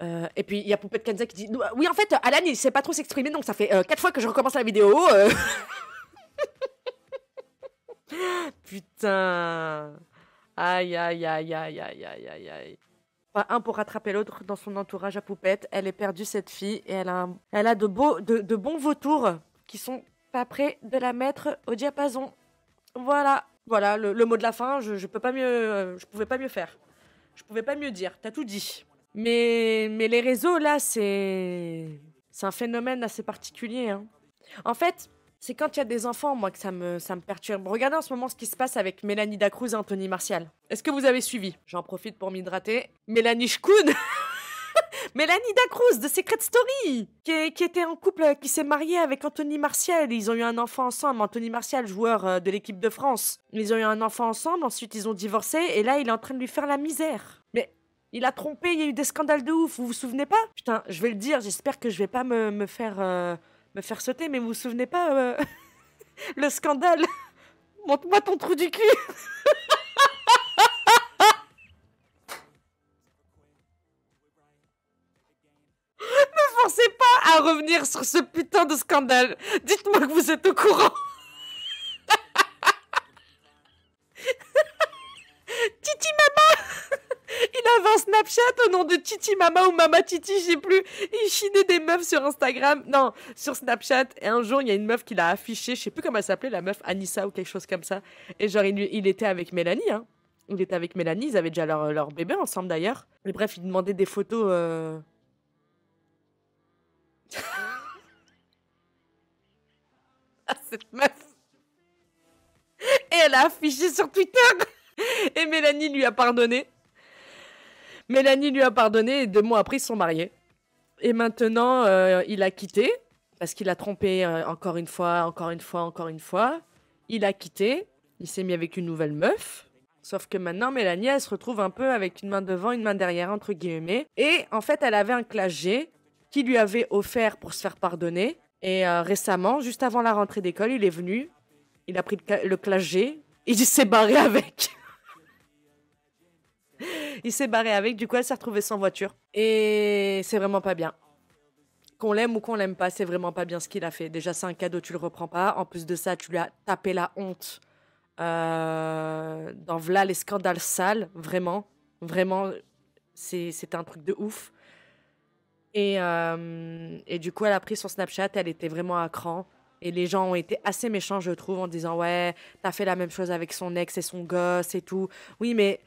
euh, et puis il y a Poupette Kanza qui dit euh, Oui, en fait, Alan, il sait pas trop s'exprimer, donc ça fait euh, quatre fois que je recommence la vidéo. Putain. Aïe, aïe, aïe, aïe, aïe, aïe, Pas un pour rattraper l'autre dans son entourage à Poupette. Elle est perdue, cette fille, et elle a, elle a de, beaux, de, bons vautours qui sont pas prêts de la mettre au diapason. Voilà. Voilà, le, mot de la fin, je, je peux pas mieux, je pouvais pas mieux faire. Je pouvais pas mieux dire. T'as tout dit. Mais, mais les réseaux, là, c'est un phénomène assez particulier. Hein. En fait, c'est quand il y a des enfants, moi, que ça me, ça me perturbe. Regardez en ce moment ce qui se passe avec Mélanie Dacruz et Anthony Martial. Est-ce que vous avez suivi J'en profite pour m'hydrater. Mélanie Schkoun Mélanie Dacruz de Secret Story qui, qui était en couple, euh, qui s'est mariée avec Anthony Martial. Ils ont eu un enfant ensemble. Anthony Martial, joueur euh, de l'équipe de France. Ils ont eu un enfant ensemble, ensuite ils ont divorcé et là il est en train de lui faire la misère. Mais il a trompé, il y a eu des scandales de ouf, vous vous souvenez pas Putain, je vais le dire, j'espère que je vais pas me, faire, euh, me faire sauter, mais vous vous souvenez pas euh, le scandale Montre-moi ton trou du cul Ne forcez pas à revenir sur ce putain de scandale Dites-moi que vous êtes au courant Titi avant Snapchat au nom de Titi Mama ou Mama Titi, j'ai plus. Il chinait des meufs sur Instagram. Non, sur Snapchat. Et un jour, il y a une meuf qui l'a affiché. Je sais plus comment elle s'appelait, la meuf Anissa ou quelque chose comme ça. Et genre, il, il était avec Mélanie, hein. Il était avec Mélanie, ils avaient déjà leur, bébé ensemble d'ailleurs. Mais bref, il demandait des photos. Euh. cette meuf! Et elle a affiché sur Twitter! Et Mélanie lui a pardonné. Mélanie lui a pardonné et deux mois après, ils sont mariés. Et maintenant, euh, il a quitté parce qu'il a trompé euh, encore une fois, encore une fois, encore une fois. Il a quitté. Il s'est mis avec une nouvelle meuf. Sauf que maintenant, Mélanie, elle se retrouve un peu avec une main devant, une main derrière, entre guillemets. Et en fait, elle avait un clagé qui lui avait offert pour se faire pardonner. Et euh, récemment, juste avant la rentrée d'école, il est venu. Il a pris le, clagé et Il s'est barré avec. il s'est barré avec, du coup, elle s'est retrouvée sans voiture. Et c'est vraiment pas bien. Qu'on l'aime ou qu'on l'aime pas, c'est vraiment pas bien ce qu'il a fait. Déjà, c'est un cadeau, tu le reprends pas. En plus de ça, tu lui as tapé la honte. Euh, dans voilà les scandales sales, vraiment, vraiment, c'était un truc de ouf. Et, euh, et, du coup, elle a pris son Snapchat, elle était vraiment à cran. Et les gens ont été assez méchants, je trouve, en disant Ouais, t'as fait la même chose avec son ex et son gosse et tout. Oui, mais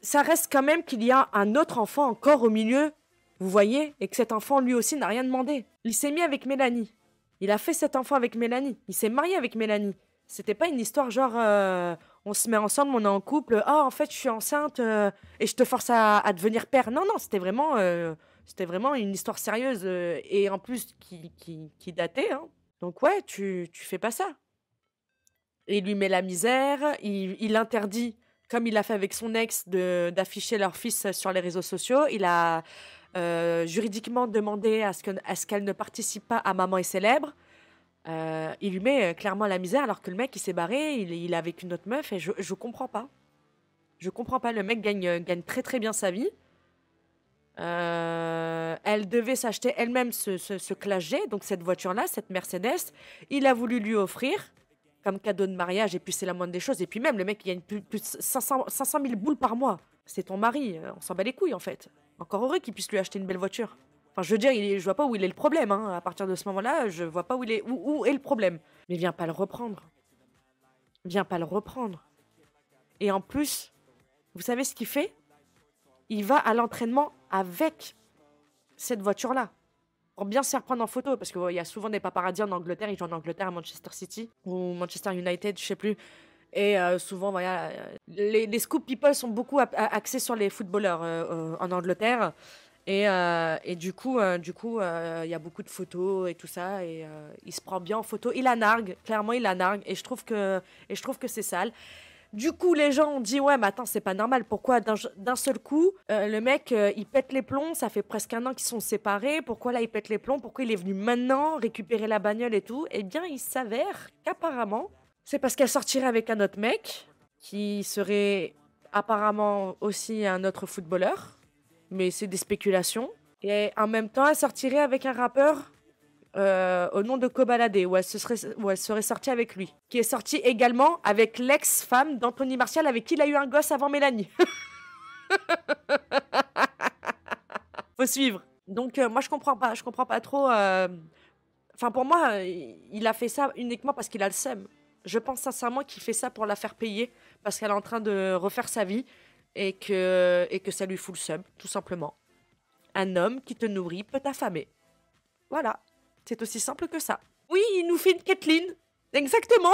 ça reste quand même qu'il y a un autre enfant encore au milieu, vous voyez, et que cet enfant lui aussi n'a rien demandé. Il s'est mis avec Mélanie. Il a fait cet enfant avec Mélanie. Il s'est marié avec Mélanie. C'était pas une histoire genre euh, on se met ensemble, on est en couple, oh, en fait je suis enceinte euh, et je te force à, devenir père. Non, non, c'était vraiment, euh, c'était vraiment une histoire sérieuse et en plus qui, qui, qui datait. Hein. Donc ouais, tu, tu fais pas ça. il lui met la misère, il, il interdit comme il a fait avec son ex d'afficher leur fils sur les réseaux sociaux, il a euh, juridiquement demandé à ce qu'elle ne participe pas à Maman est célèbre. Euh, il lui met euh, clairement la misère alors que le mec il s'est barré, il, il, est avec une autre meuf et je, ne comprends pas. Je comprends pas, le mec gagne, gagne très très bien sa vie. elle devait s'acheter elle-même ce, ce, ce donc cette voiture-là, cette Mercedes. Il a voulu lui offrir comme cadeau de mariage, et puis c'est la moindre des choses. Et puis même, le mec, il gagne plus, plus de 500, 000 boules par mois. C'est ton mari, euh, on s'en bat les couilles en fait. Encore heureux qu'il puisse lui acheter une belle voiture. Enfin, je veux dire, il je vois pas où il est le problème. Hein. À partir de ce moment-là, je vois pas où, il est, où, est le problème. Mais viens pas le reprendre. Viens pas le reprendre. Et en plus, vous savez ce qu'il fait Il va à l'entraînement avec cette voiture-là bien se reprendre en photo, parce qu'il y a souvent des paparazzi en Angleterre, ils jouent en Angleterre à Manchester City ou Manchester United, je sais plus. Et euh, souvent, voilà, euh, les, scoop people sont beaucoup axés sur les footballeurs euh, en Angleterre. Et, et du coup, du coup, il y a beaucoup de photos et tout ça. Et il se prend bien en photo. Il la nargue, clairement, il la nargue. Et je trouve que, et je trouve que c'est sale. Du coup, les gens ont dit ouais, mais attends, c'est pas normal. Pourquoi d'un seul coup, euh, le mec, euh, il pète les plombs Ça fait presque un an qu'ils sont séparés. Pourquoi là, il pète les plombs Pourquoi il est venu maintenant récupérer la bagnole et tout Eh bien, il s'avère qu'apparemment, c'est parce qu'elle sortirait avec un autre mec qui serait apparemment aussi un autre footballeur, mais c'est des spéculations. Et en même temps, elle sortirait avec un rappeur euh, au nom de Kobalade, où elle, serait, serait sortie avec lui. Qui est sortie également avec l'ex-femme d'Anthony Martial, avec qui il a eu un gosse avant Mélanie. Faut suivre. Donc euh, moi je comprends pas, je comprends pas trop. Euh, enfin pour moi, il a fait ça uniquement parce qu'il a le seum. Je pense sincèrement qu'il fait ça pour la faire payer parce qu'elle est en train de refaire sa vie et que et que ça lui fout le seum, tout simplement. Un homme qui te nourrit peut t'affamer. Voilà. C'est aussi simple que ça. Oui, il nous fait une Kathleen. Exactement.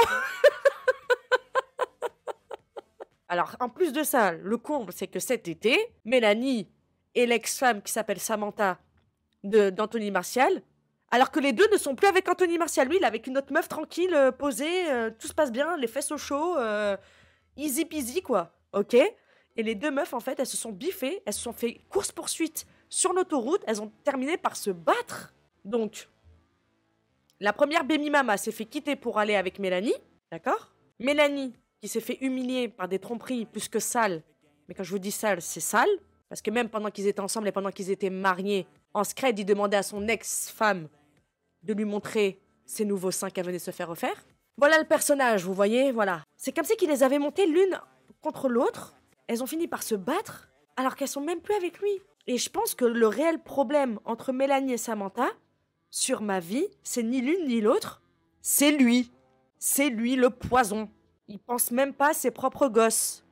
Alors, en plus de ça, le comble, c'est que cet été, Mélanie et l'ex-femme qui s'appelle Samantha d'Anthony Martial, alors que les deux ne sont plus avec Anthony Martial. Lui, il est avec une autre meuf tranquille, euh, posée, euh, tout se passe bien, les fesses au chaud, euh, easy peasy, quoi. Ok Et les deux meufs, en fait, elles se sont biffées, elles se sont fait course-poursuite sur l'autoroute, elles ont terminé par se battre. Donc, la première Baby Mama s'est fait quitter pour aller avec Mélanie, d'accord Mélanie, qui s'est fait humilier par des tromperies plus que sales. Mais quand je vous dis sale, c'est sale. Parce que même pendant qu'ils étaient ensemble et pendant qu'ils étaient mariés, en secret, il demandait à son ex-femme de lui montrer ses nouveaux seins qu'elle venait se faire refaire. Voilà le personnage, vous voyez, voilà. C'est comme si qu'ils les avait montés l'une contre l'autre. Elles ont fini par se battre alors qu'elles sont même plus avec lui. Et je pense que le réel problème entre Mélanie et Samantha, sur ma vie, c'est ni l'une ni l'autre, c'est lui. C'est lui le poison. Il pense même pas à ses propres gosses.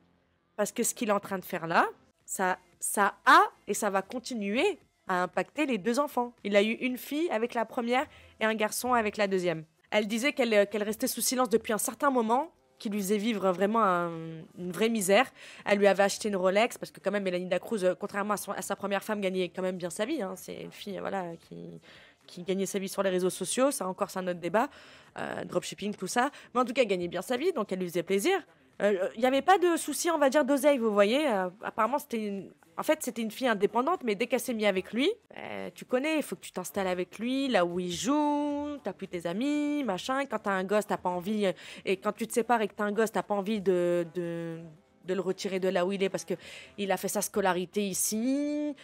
Parce que ce qu'il est en train de faire là, ça, ça a et ça va continuer à impacter les deux enfants. Il a eu une fille avec la première et un garçon avec la deuxième. Elle disait qu'elle euh, restait sous silence depuis un certain moment, qui lui faisait vivre vraiment une vraie misère. Elle lui avait acheté une Rolex, parce que quand même Mélanie Dacruz, euh, contrairement à, sa première femme, gagnait quand même bien sa vie. Hein. C'est une fille voilà, qui, qui gagnait sa vie sur les réseaux sociaux, ça encore c'est un autre débat, euh, dropshipping, tout ça. Mais en tout cas, elle gagnait bien sa vie, donc elle lui faisait plaisir. Euh, il n'y avait pas de souci, on va dire, d'oseille, vous voyez. Euh, apparemment, c'était une... En fait, c'était une fille indépendante, mais dès qu'elle s'est mise avec lui, tu connais, il faut que tu t'installes avec lui, là où il joue, t'as plus tes amis, machin. Quand t'as un gosse, t'as pas envie. Et quand tu te sépares et que t'as un gosse, t'as pas envie de, de, de, le retirer de là où il est parce qu'il a fait sa scolarité ici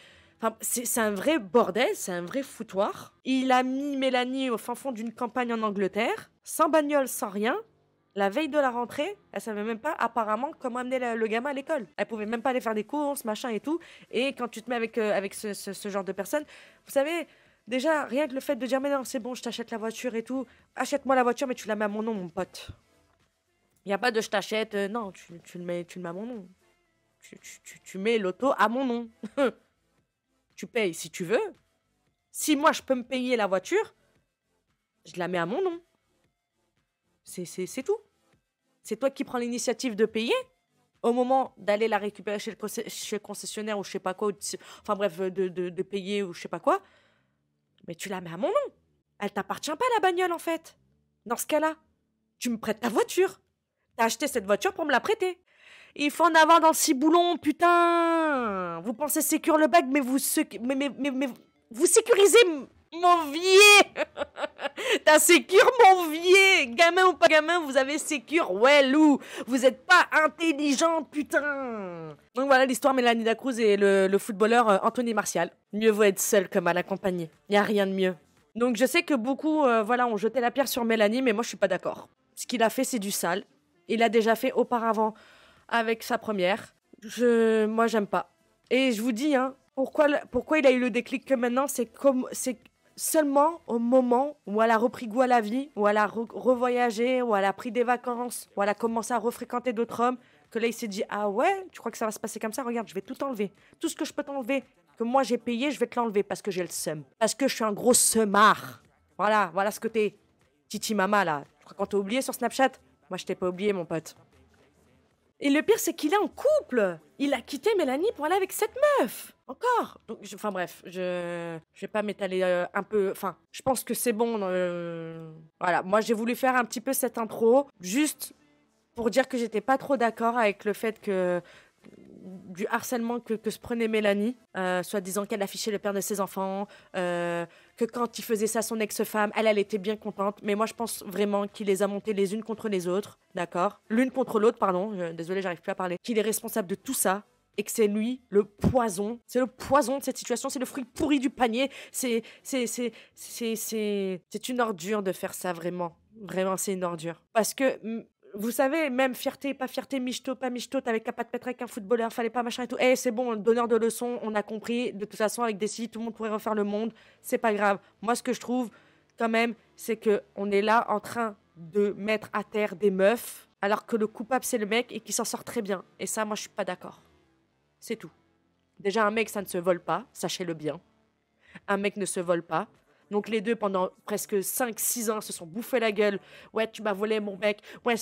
c'est un vrai bordel, c'est un vrai foutoir. Il a mis Mélanie au fin fond d'une campagne en Angleterre, sans bagnole, sans rien. La veille de la rentrée, elle savait même pas apparemment comment amener le, gamin à l'école. Elle pouvait même pas aller faire des courses, machin et tout. Et quand tu te mets avec, euh, avec ce, genre de personne, vous savez, déjà, rien que le fait de dire, mais non, c'est bon, je t'achète la voiture et tout, achète-moi la voiture, mais tu la mets à mon nom, mon pote. Il n'y a pas de je t'achète, euh, non, tu, le mets, tu le mets à mon nom. Tu, tu mets l'auto à mon nom. tu payes si tu veux. Si moi, je peux me payer la voiture, je la mets à mon nom. C'est tout. C'est toi qui prends l'initiative de payer au moment d'aller la récupérer chez le, chez concessionnaire ou je sais pas quoi, enfin bref, de, de, payer ou je sais pas quoi, mais tu la mets à mon nom. Elle t'appartient pas la bagnole en fait. Dans ce cas-là, tu me prêtes ta voiture. T'as acheté cette voiture pour me la prêter. Il faut en avoir dans six boulons, putain Vous pensez sécure le bac, mais vous... sécurisez mon vieil T'as sécure mon vieil Gamin ou pas gamin, vous avez sécure Ouais, loup Vous êtes pas intelligent putain Donc voilà l'histoire Mélanie Dacruz et le, footballeur euh, Anthony Martial. Mieux vaut être seul que mal accompagné. Y a rien de mieux. Donc je sais que beaucoup euh, voilà, ont jeté la pierre sur Mélanie, mais moi je suis pas d'accord. Ce qu'il a fait, c'est du sale. Il a déjà fait auparavant avec sa première. Je, moi, j'aime pas. Et je vous dis, hein, pourquoi, pourquoi il a eu le déclic que maintenant, c'est comme, c'est seulement au moment où elle a repris goût à la vie, où elle a revoyagé, où elle a pris des vacances, où elle a commencé à refréquenter d'autres hommes, que là il s'est dit ah ouais, tu crois que ça va se passer comme ça Regarde, je vais tout enlever, tout ce que je peux t'enlever, que moi j'ai payé, je vais te l'enlever parce que j'ai le seum, parce que je suis un gros semard. Voilà, voilà ce que t'es, Titi Mama là. Je crois qu'on t'a oublié sur Snapchat. Moi je t'ai pas oublié mon pote. Et le pire, c'est qu'il est en couple. Il a quitté Mélanie pour aller avec cette meuf. Encore. Donc, enfin bref, je, je vais pas m'étaler euh, un peu. Enfin, je pense que c'est bon. Euh, voilà, moi j'ai voulu faire un petit peu cette intro, juste pour dire que j'étais pas trop d'accord avec le fait que du harcèlement que, se prenait Mélanie, euh, soit disant qu'elle affichait le père de ses enfants, que quand il faisait ça son ex-femme, elle, elle était bien contente. Mais moi, je pense vraiment qu'il les a montées les unes contre les autres, d'accord L'une contre l'autre, pardon. désolé, j'arrive plus à parler. Qu'il est responsable de tout ça et que c'est lui le poison. C'est le poison de cette situation. C'est le fruit pourri du panier. C'est c'est c'est c'est c'est une ordure de faire ça vraiment. Vraiment, c'est une ordure. Parce que vous savez, même fierté, pas fierté, michto, pas michto, t'avais qu'à pas de avec un footballeur, fallait pas machin et tout. Eh, c'est bon, donneur de leçons, on a compris. De toute façon, avec des si, tout le monde pourrait refaire le monde. C'est pas grave. Moi, ce que je trouve, quand même, c'est que on est là en train de mettre à terre des meufs, alors que le coupable, c'est le mec et qui s'en sort très bien. Et ça, moi, je suis pas d'accord. C'est tout. Déjà, un mec, ça ne se vole pas, sachez-le bien. Un mec ne se vole pas. Donc les deux, pendant presque 5-6 ans, se sont bouffés la gueule. Ouais, tu m'as volé mon mec. Ouais,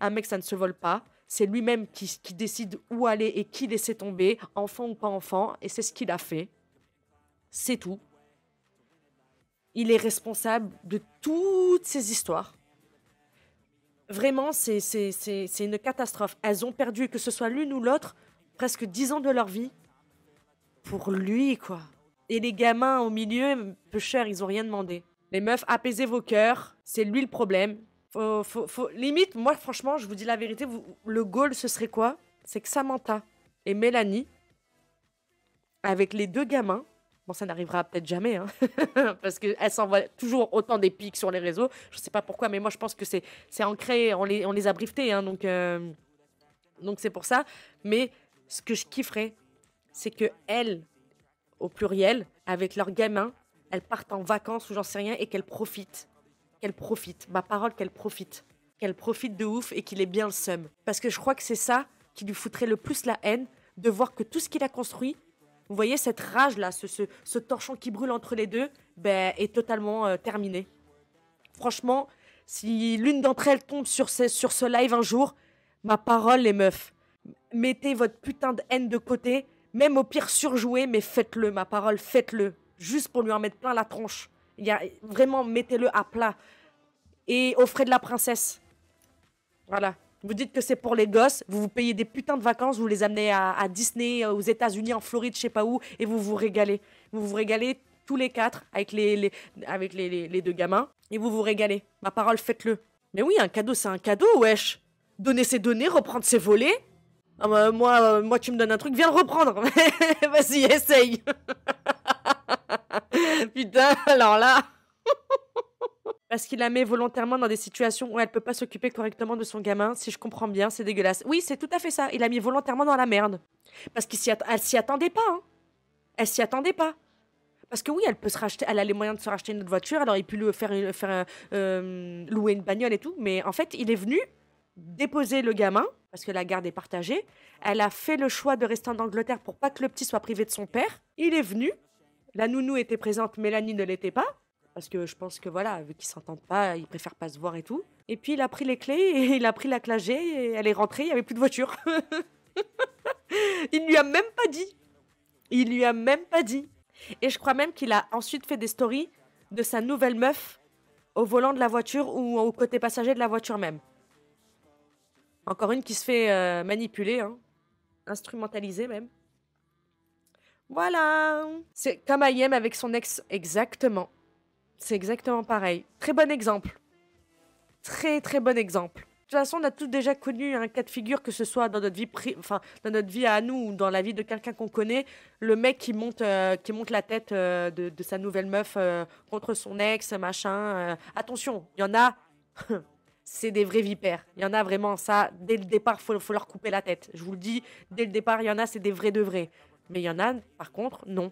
Un mec, ça ne se vole pas. C'est lui-même qui, décide où aller et qui laisser tomber, enfant ou pas enfant. Et c'est ce qu'il a fait. C'est tout. Il est responsable de toutes ces histoires vraiment, c'est, c'est, une catastrophe. Elles ont perdu, que ce soit l'une ou l'autre, presque 10 ans de leur vie pour lui, quoi. Et les gamins au milieu, peu cher, ils ont rien demandé. Les meufs, apaisez vos cœurs, c'est lui le problème. Faut, faut, faut... Limite, moi franchement, je vous dis la vérité, le goal ce serait quoi C'est que Samantha et Mélanie, avec les deux gamins, bon ça n'arrivera peut-être jamais, hein, parce qu'elles s'envoient toujours autant des pics sur les réseaux, je sais pas pourquoi, mais moi je pense que c'est ancré, on les, on les a briefés, hein, donc euh, donc c'est pour ça. Mais ce que je kifferais, c'est que elle au pluriel, avec leurs gamins, elles partent en vacances ou j'en sais rien et qu'elles profitent. Qu'elles profitent. Ma parole, qu'elles profitent. Qu'elles profitent de ouf et qu'il est bien le seum. Parce que je crois que c'est ça qui lui foutrait le plus la haine, de voir que tout ce qu'il a construit, vous voyez cette rage là, ce, ce, torchon qui brûle entre les deux, ben, est totalement euh, terminé. Franchement, si l'une d'entre elles tombe sur ce, sur ce live un jour, ma parole les meufs, mettez votre putain de haine de côté même au pire surjoué, mais faites-le, ma parole, faites-le. Juste pour lui en mettre plein la tronche. Il y a, vraiment, mettez-le à plat. Et au frais de la princesse. Voilà. Vous dites que c'est pour les gosses, vous vous payez des putains de vacances, vous les amenez à, Disney, euh, aux États-Unis, en Floride, je sais pas où, et vous vous régalez. Vous vous régalez tous les quatre avec les, avec les, les, deux gamins, et vous vous régalez. Ma parole, faites-le. Mais oui, un cadeau, c'est un cadeau, wesh. Donner ses données, reprendre ses volets, ah, bah, moi, euh, moi, tu me donnes un truc, viens le reprendre. Vas-y, essaye. Putain, alors là. Parce qu'il la met volontairement dans des situations où elle peut pas s'occuper correctement de son gamin. Si je comprends bien, c'est dégueulasse. Oui, c'est tout à fait ça. Il l'a mis volontairement dans la merde. Parce qu'elle ne s'y attendait pas. Elle hein. Elle s'y attendait pas. Parce que oui, elle peut se racheter, elle a les moyens de se racheter une autre voiture, alors il peut lui faire, faire euh, euh, louer une bagnole et tout. Mais en fait, il est venu déposé le gamin, parce que la garde est partagée. Elle a fait le choix de rester en Angleterre pour pas que le petit soit privé de son père. Il est venu. La nounou était présente, Mélanie ne l'était pas. Parce que je pense que voilà, vu qu'ils s'entendent pas, ils préfèrent pas se voir et tout. Et puis il a pris les clés et il a pris la clagée et elle est rentrée, il n'y avait plus de voiture. il lui a même pas dit. Il lui a même pas dit. Et je crois même qu'il a ensuite fait des stories de sa nouvelle meuf au volant de la voiture ou au côté passager de la voiture même. Encore une qui se fait euh, manipuler, hein. instrumentaliser même. Voilà C'est comme avec son ex. Exactement. C'est exactement pareil. Très bon exemple. Très très bon exemple. De toute façon, on a tous déjà connu un cas de figure, que ce soit dans notre vie, enfin, dans notre vie à nous ou dans la vie de quelqu'un qu'on connaît, le mec qui monte, euh, qui monte la tête euh, de, sa nouvelle meuf contre son ex, machin. attention, il y en a. c'est des vrais vipères. Il y en a vraiment, ça, dès le départ, il faut, leur couper la tête. Je vous le dis, dès le départ, il y en a, c'est des vrais de vrais. Mais il y en a, par contre, non.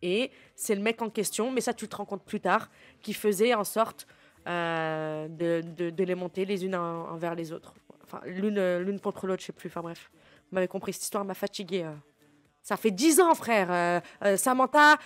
Et c'est le mec en question, mais ça, tu te rends compte plus tard, qui faisait en sorte euh, de, les monter les unes envers les autres. Enfin, l'une, l'une contre l'autre, je sais plus. Enfin, bref. Vous m'avez compris, cette histoire m'a fatiguée. Euh. Ça fait dix ans, frère. Euh, euh, Samantha,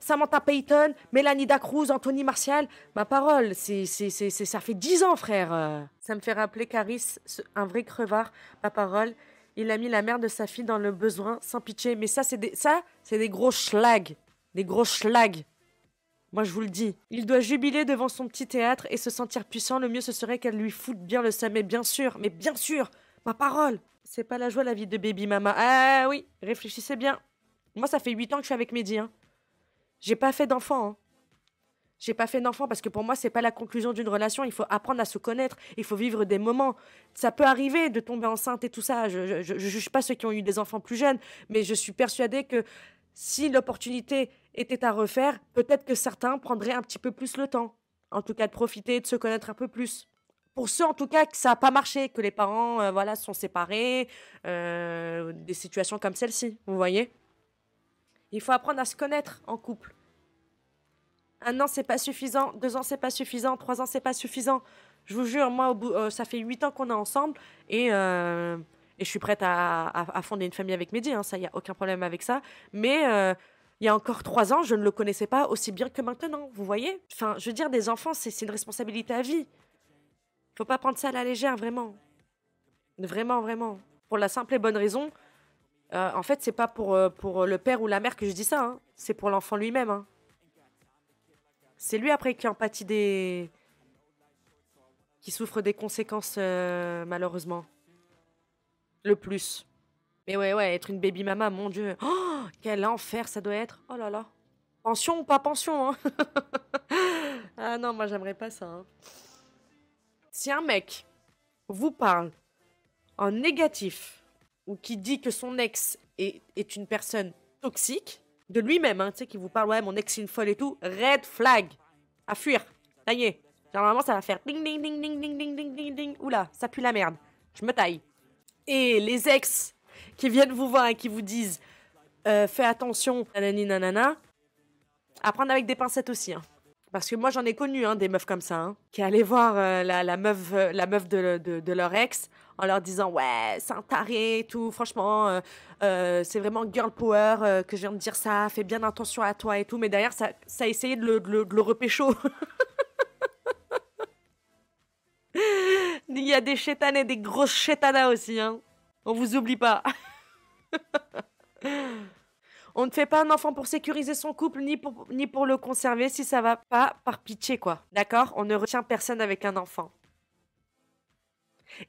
Samantha Payton, Mélanie Dacruz, Anthony Martial. Ma parole, c'est, ça fait dix ans, frère. Ça me fait rappeler Caris, un vrai crevard. Ma parole, il a mis la mère de sa fille dans le besoin, sans pitié. Mais ça, c'est des, ça, c'est des gros schlags. Des gros schlags. Moi, je vous le dis. Il doit jubiler devant son petit théâtre et se sentir puissant. Le mieux, ce serait qu'elle lui foute bien le sommet, bien sûr. Mais bien sûr, ma parole. C'est pas la joie la vie de baby mama. Ah oui, réfléchissez bien. Moi, ça fait huit ans que je suis avec Mehdi. Hein. J'ai pas fait d'enfant. Hein. J'ai pas fait d'enfant parce que pour moi, c'est pas la conclusion d'une relation. Il faut apprendre à se connaître. Il faut vivre des moments. Ça peut arriver de tomber enceinte et tout ça. Je, ne juge pas ceux qui ont eu des enfants plus jeunes, mais je suis persuadée que si l'opportunité était à refaire, peut-être que certains prendraient un petit peu plus le temps. En tout cas, de profiter et de se connaître un peu plus pour ceux en tout cas que ça n'a pas marché, que les parents euh, voilà sont séparés, euh, des situations comme celle-ci, vous voyez. Il faut apprendre à se connaître en couple. Un an c'est pas suffisant, deux ans c'est pas suffisant, trois ans c'est pas suffisant. Je vous jure, moi au bout, euh, ça fait huit ans qu'on est ensemble et, je suis prête à, fonder une famille avec Mehdi, hein, ça y a aucun problème avec ça. Mais il y a encore trois ans, je ne le connaissais pas aussi bien que maintenant, vous voyez Enfin, je veux dire, des enfants, c'est une responsabilité à vie. Faut pas prendre ça à la légère, vraiment. Vraiment, vraiment. Pour la simple et bonne raison, euh, en fait, c'est pas pour, euh, pour le père ou la mère que je dis ça, hein. c'est pour l'enfant lui-même. Hein. C'est lui après qui empathie des. qui souffre des conséquences, euh, malheureusement. Le plus. Mais ouais, ouais, être une baby mama, mon dieu. Oh, quel enfer ça doit être. Oh là là. Pension ou pas pension, hein. ah non, moi j'aimerais pas ça. Hein si un mec vous parle en négatif ou qui dit que son ex est, une personne toxique, de lui-même, hein, tu sais, qui vous parle, ouais, mon ex est une folle et tout, red flag, à fuir, ça Normalement, ça va faire ding ding ding ding ding ding ding ding ding. Oula, ça pue la merde. Je me taille. Et les ex qui viennent vous voir et qui vous disent euh, fais attention, nanani nanana, à prendre avec des pincettes aussi. Hein. Parce que moi, j'en ai connu hein, des meufs comme ça, hein, qui allaient voir euh, la, meuf, euh, la meuf de, de, leur ex en leur disant Ouais, c'est un taré et tout, franchement, euh, c'est vraiment girl power que je viens de dire ça, fais bien attention à toi et tout. Mais derrière, ça, a essayé de le, de repécho. Il y a des chétanes et des grosses chétanas aussi, hein. On vous oublie pas. On ne fait pas un enfant pour sécuriser son couple ni pour, ni pour le conserver si ça va pas par pitié, quoi. D'accord On ne retient personne avec un enfant.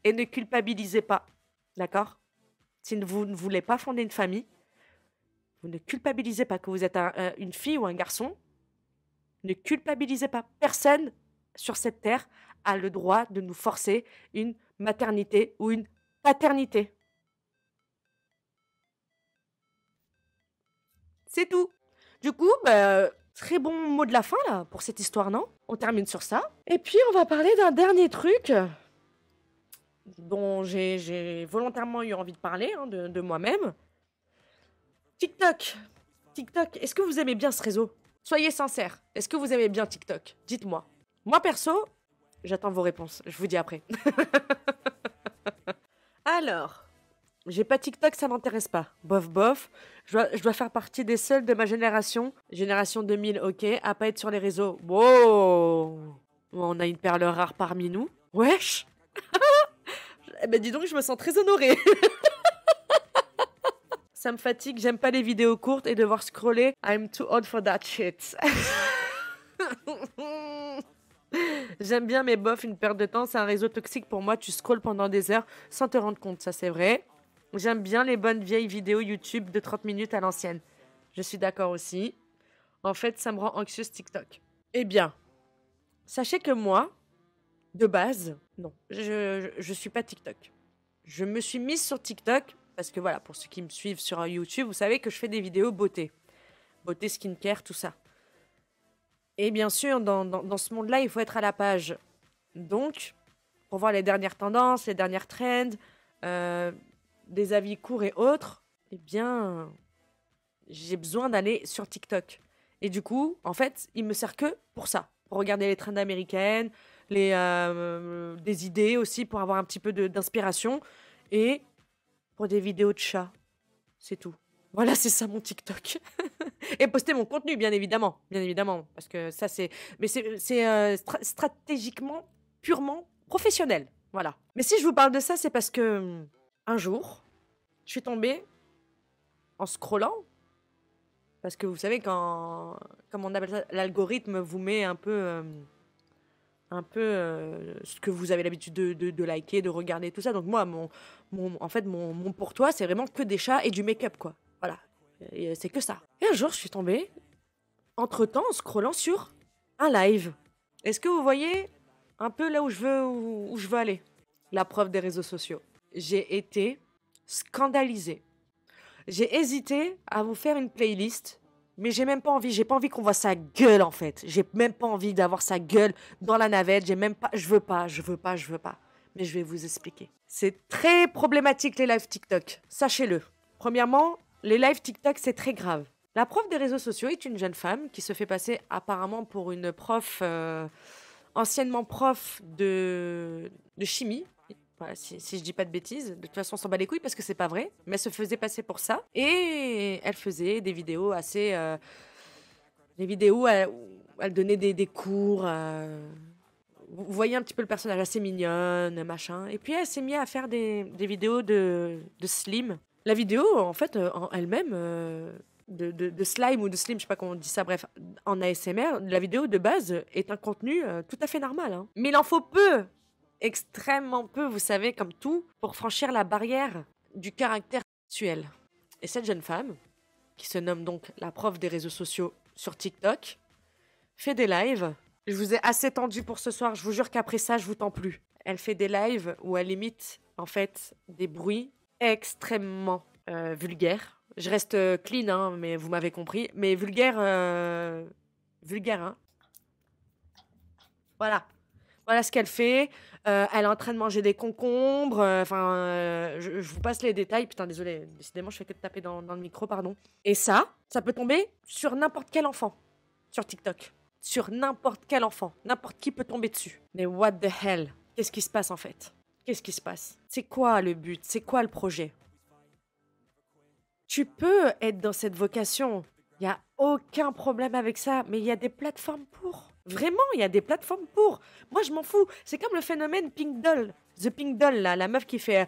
Et ne culpabilisez pas. D'accord Si vous ne voulez pas fonder une famille, vous ne culpabilisez pas que vous êtes une fille ou un garçon. Ne culpabilisez pas. Personne sur cette terre a le droit de nous forcer une maternité ou une paternité. C'est tout. Du coup, bah, très bon mot de la fin là pour cette histoire, non On termine sur ça. Et puis on va parler d'un dernier truc dont j'ai volontairement eu envie de parler, hein, de, de moi-même. TikTok. TikTok, est-ce que vous aimez bien ce réseau Soyez sincères, est-ce que vous aimez bien TikTok Dites-moi. Moi perso, j'attends vos réponses, je vous dis après. Alors, j'ai pas TikTok, ça m'intéresse pas. Bof, bof. Je dois, faire partie des seuls de ma génération, génération 2000, ok, à pas être sur les réseaux. Wow On a une perle rare parmi nous. Wesh eh Ben dis donc, je me sens très honorée. ça me fatigue, j'aime pas les vidéos courtes et devoir scroller. I'm too old for that shit. J'aime bien, mais bof, une perte de temps, c'est un réseau toxique pour moi. Tu scrolles pendant des heures sans te rendre compte, ça c'est vrai. J'aime bien les bonnes vieilles vidéos YouTube de 30 minutes à l'ancienne. Je suis d'accord aussi. En fait, ça me rend anxieuse TikTok. Eh bien, sachez que moi, de base, non, je, ne suis pas TikTok. Je me suis mise sur TikTok parce que voilà, pour ceux qui me suivent sur YouTube, vous savez que je fais des vidéos beauté. Beauté, skincare, tout ça. Et bien sûr, dans, ce monde-là, il faut être à la page. Donc, pour voir les dernières tendances, les dernières trends, euh, des avis courts et autres, eh bien, j'ai besoin d'aller sur TikTok. Et du coup, en fait, il me sert que pour ça. Pour regarder les trends américaines, les, euh, des idées aussi, pour avoir un petit peu d'inspiration. Et pour des vidéos de chats. C'est tout. Voilà, c'est ça mon TikTok. et poster mon contenu, bien évidemment. Bien évidemment. Parce que ça, c'est. Mais c'est euh, stratégiquement, purement professionnel. Voilà. Mais si je vous parle de ça, c'est parce que un jour, je suis tombée en scrollant. Parce que vous savez, quand, comme on appelle ça, l'algorithme vous met un peu, euh, un peu euh, ce que vous avez l'habitude de, liker, de regarder, tout ça. Donc moi, mon, en fait, mon, mon pour toi, c'est vraiment que des chats et du make-up, quoi. Voilà, euh, c'est que ça. Et un jour, je suis tombée, entre-temps, en scrollant sur un live. Est-ce que vous voyez un peu là où je veux, où je veux aller La preuve des réseaux sociaux j'ai été scandalisée. J'ai hésité à vous faire une playlist, mais j'ai même pas envie. J'ai pas envie qu'on voit sa gueule en fait. J'ai même pas envie d'avoir sa gueule dans la navette. J'ai même pas. Je veux pas. Je veux pas. Je veux pas. Mais je vais vous expliquer. C'est très problématique les lives TikTok. Sachez-le. Premièrement, les lives TikTok c'est très grave. La prof des réseaux sociaux est une jeune femme qui se fait passer apparemment pour une prof. Euh, anciennement prof de chimie, bah, si, je dis pas de bêtises. De toute façon, on s'en bat les couilles parce que c'est pas vrai. Mais elle se faisait passer pour ça. Et elle faisait des vidéos assez. Euh, des vidéos où elle, donnait des, des cours. Euh, vous voyez un petit peu le personnage assez mignonne, machin. Et puis elle s'est mise à faire des, des vidéos de, de, Slim. La vidéo, en fait, euh, en elle-même. de, de, slime ou de slim, je sais pas comment on dit ça, bref, en ASMR, la vidéo de base est un contenu tout à fait normal. Hein. Mais il en faut peu extrêmement peu, vous savez, comme tout, pour franchir la barrière du caractère sexuel. Et cette jeune femme, qui se nomme donc la prof des réseaux sociaux sur TikTok, fait des lives. Je vous ai assez tendu pour ce soir, je vous jure qu'après ça, je vous tends plus. Elle fait des lives où elle imite en fait des bruits extrêmement euh, vulgaires. Je reste euh, clean, hein, mais vous m'avez compris. Mais vulgaire, euh, vulgaire, hein. Voilà. Voilà ce qu'elle fait. Euh, elle est en train de manger des concombres. Euh, enfin, euh, je, vous passe les détails. Putain, désolé. Décidément, je fais que de taper dans, dans le micro, pardon. Et ça, ça peut tomber sur n'importe quel enfant sur TikTok. Sur n'importe quel enfant. N'importe qui peut tomber dessus. Mais what the hell Qu'est-ce qui se passe en fait Qu'est-ce qui se passe C'est quoi le but C'est quoi le projet Tu peux être dans cette vocation. Il n'y a aucun problème avec ça, mais il y a des plateformes pour. Vraiment, il y a des plateformes pour. Moi, je m'en fous. C'est comme le phénomène Pink Doll. The Pink Doll, là, la meuf qui fait euh,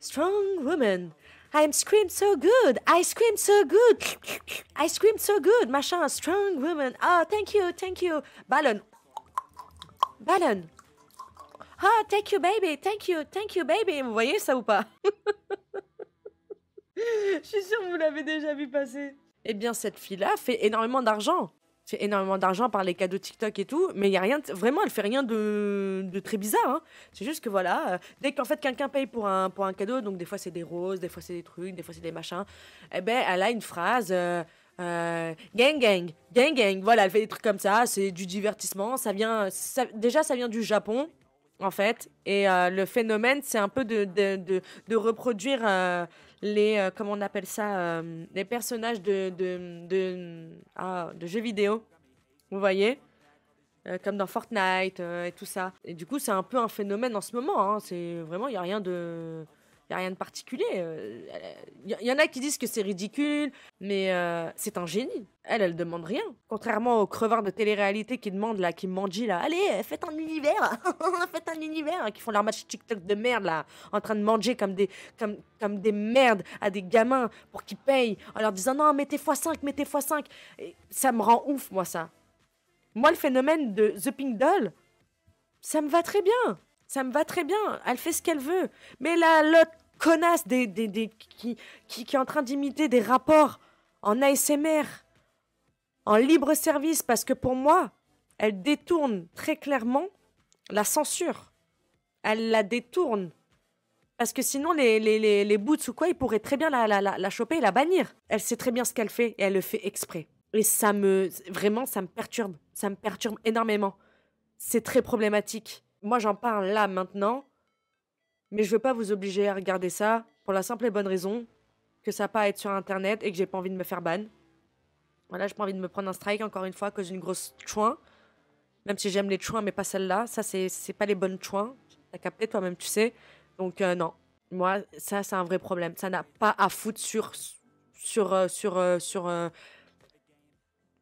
Strong Woman. I scream so good, I scream so good, I scream so good, machin, strong woman. Oh, thank you, thank you. Ballon. Ballon. Oh, thank you, baby, thank you, thank you, baby. Vous voyez ça ou pas Je suis sûre que vous l'avez déjà vu passer. Eh bien, cette fille-là fait énormément d'argent énormément d'argent par les cadeaux TikTok et tout, mais il y a rien vraiment, elle fait rien de, de très bizarre. Hein. C'est juste que voilà, euh, dès qu'en fait quelqu'un paye pour un pour un cadeau, donc des fois c'est des roses, des fois c'est des trucs, des fois c'est des machins, et eh ben elle a une phrase. Euh, euh, gang gang gang gang voilà elle fait des trucs comme ça c'est du divertissement ça vient déjà ça vient du Japon en fait et le phénomène c'est un peu de, de, de reproduire les, euh, on appelle ça, euh, les personnages de, de, de, ah, jeux vidéo. Vous voyez euh, Comme dans Fortnite et tout ça. Et du coup, c'est un peu un phénomène en ce moment. Hein. C'est vraiment, il n'y a rien de, rien de particulier. Il euh, y, en a qui disent que c'est ridicule, mais euh, c'est un génie. Elle, elle demande rien. Contrairement aux crevards de télé-réalité qui demandent, là, qui mendient, là, allez, faites un univers, faites un univers, qui font leur match TikTok de merde, là, en train de manger comme des, comme, comme des merdes à des gamins pour qu'ils payent, en leur disant, non, mettez x5, mettez x5. ça me rend ouf, moi, ça. Moi, le phénomène de The Pink Doll, ça me va très bien. Ça me va très bien. Elle fait ce qu'elle veut. Mais la lotte connasse des, qui, est en train d'imiter des rapports en ASMR, en libre service, parce que pour moi, elle détourne très clairement la censure. Elle la détourne. Parce que sinon, les, les, les, les boots ou quoi, ils pourraient très bien la, la, la, la, choper et la bannir. Elle sait très bien ce qu'elle fait et elle le fait exprès. Et ça me. Vraiment, ça me perturbe. Ça me perturbe énormément. C'est très problématique. Moi, j'en parle là maintenant mais je veux pas vous obliger à regarder ça pour la simple et bonne raison que ça n'a pas à être sur internet et que j'ai pas envie de me faire ban. Voilà, j'ai pas envie de me prendre un strike encore une fois à cause d'une grosse chouin. Même si j'aime les chouins, mais pas celle-là. Ça, c'est, c'est pas les bonnes chouins. T'as capté toi-même, tu sais. Donc, euh, non. Moi, ça, c'est un vrai problème. Ça n'a pas à foutre sur. sur. Euh, sur. Euh, sur,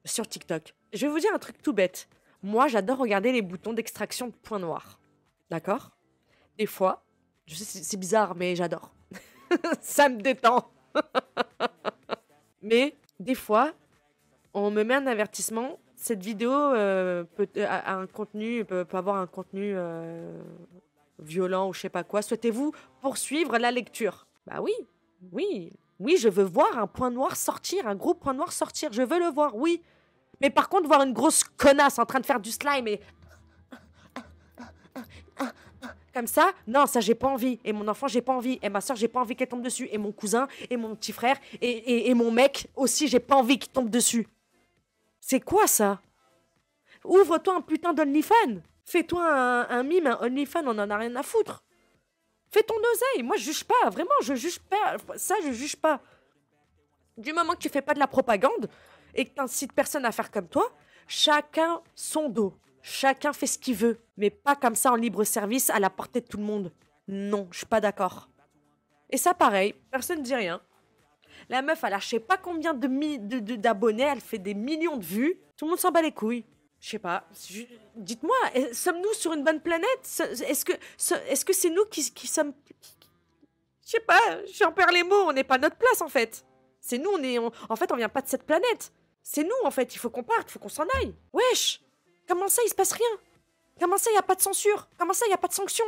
sur TikTok. Je vais vous dire un truc tout bête. Moi, j'adore regarder les boutons d'extraction de points noirs. D'accord Des fois, je sais, c'est bizarre, mais j'adore. ça me détend. mais des fois, on me met un avertissement. Cette vidéo euh, peut, euh, un contenu, peut, avoir un contenu euh, violent ou je sais pas quoi. Souhaitez-vous poursuivre la lecture Bah oui, oui, oui, je veux voir un point noir sortir, un gros point noir sortir. Je veux le voir, oui. Mais par contre, voir une grosse connasse en train de faire du slime et ça, non, ça, j'ai pas envie. Et mon enfant, j'ai pas envie. Et ma soeur, j'ai pas envie qu'elle tombe dessus. Et mon cousin, et mon petit frère, et, et, mon mec aussi, j'ai pas envie qu'il tombe dessus. C'est quoi ça Ouvre-toi un putain d'OnlyFans. Fais-toi un, mime, un OnlyFans, on en a rien à foutre. Fais ton oseille. Moi, je juge pas. Vraiment, je juge pas. Ça, je juge pas. Du moment que tu fais pas de la propagande et que t'incites personne à faire comme toi, chacun son dos. Chacun fait ce qu'il veut, mais pas comme ça en libre service à la portée de tout le monde. Non, je suis pas d'accord. Et ça, pareil, personne ne dit rien. La meuf, elle a je sais pas combien d'abonnés, de, de, elle fait des millions de vues. Tout le monde s'en bat les couilles. Je sais pas. Dites-moi, sommes-nous sur une bonne planète Est-ce que c'est -ce c'est nous qui, sommes. Je sais pas, j'en perds les mots, on n'est pas notre place en fait. C'est nous, on est. en fait, on vient pas de cette planète. C'est nous en fait, il faut qu'on parte, il faut qu'on s'en aille. Wesh Comment ça, il se passe rien Comment ça, il n'y a pas de censure Comment ça, il n'y a pas de sanction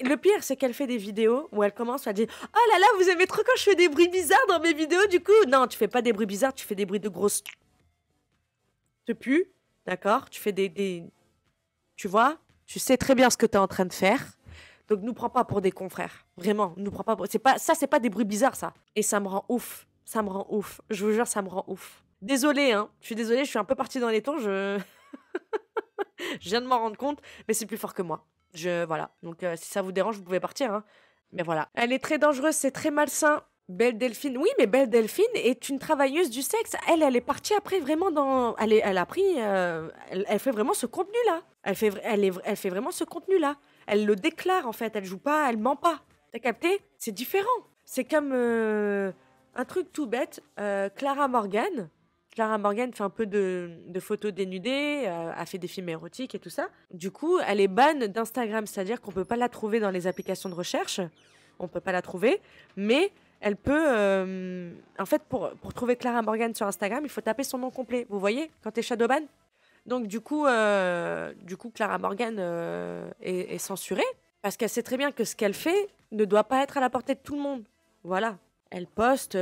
le pire, c'est qu'elle fait des vidéos où elle commence à dire Oh là là, vous aimez trop quand je fais des bruits bizarres dans mes vidéos, du coup. Non, tu fais pas des bruits bizarres, tu fais des bruits de grosses. Tu pues, d'accord Tu fais des, Tu vois Tu sais très bien ce que tu es en train de faire. Donc, nous prends pas pour des confrères. Vraiment, nous prends pas pour. Pas... Ça, c'est pas des bruits bizarres, ça. Et ça me rend ouf. Ça me rend ouf. Je vous jure, ça me rend ouf. Désolée, hein. Je suis désolée, je suis un peu partie dans les temps. Je, je viens de m'en rendre compte, mais c'est plus fort que moi. Je voilà. Donc euh, si ça vous dérange, vous pouvez partir. Hein. Mais voilà. Elle est très dangereuse, c'est très malsain. Belle Delphine, oui, mais Belle Delphine est une travailleuse du sexe. Elle, elle est partie après vraiment dans, elle, elle a pris, euh, elle, fait vraiment ce contenu là. Elle fait, elle, elle fait vraiment ce contenu là. Elle le déclare en fait. Elle joue pas, elle ment pas. T'as capté C'est différent. C'est comme euh, un truc tout bête. Clara Morgan, Clara Morgan fait un peu de, photos dénudées, euh, a fait des films érotiques et tout ça. Du coup, elle est banne d'Instagram, c'est-à-dire qu'on peut pas la trouver dans les applications de recherche. On ne peut pas la trouver, mais elle peut. Euh, en fait, pour, trouver Clara Morgan sur Instagram, il faut taper son nom complet. Vous voyez, quand t'es shadowban. Donc du coup, euh, du coup, Clara Morgan est, censurée parce qu'elle sait très bien que ce qu'elle fait ne doit pas être à la portée de tout le monde. Voilà, elle poste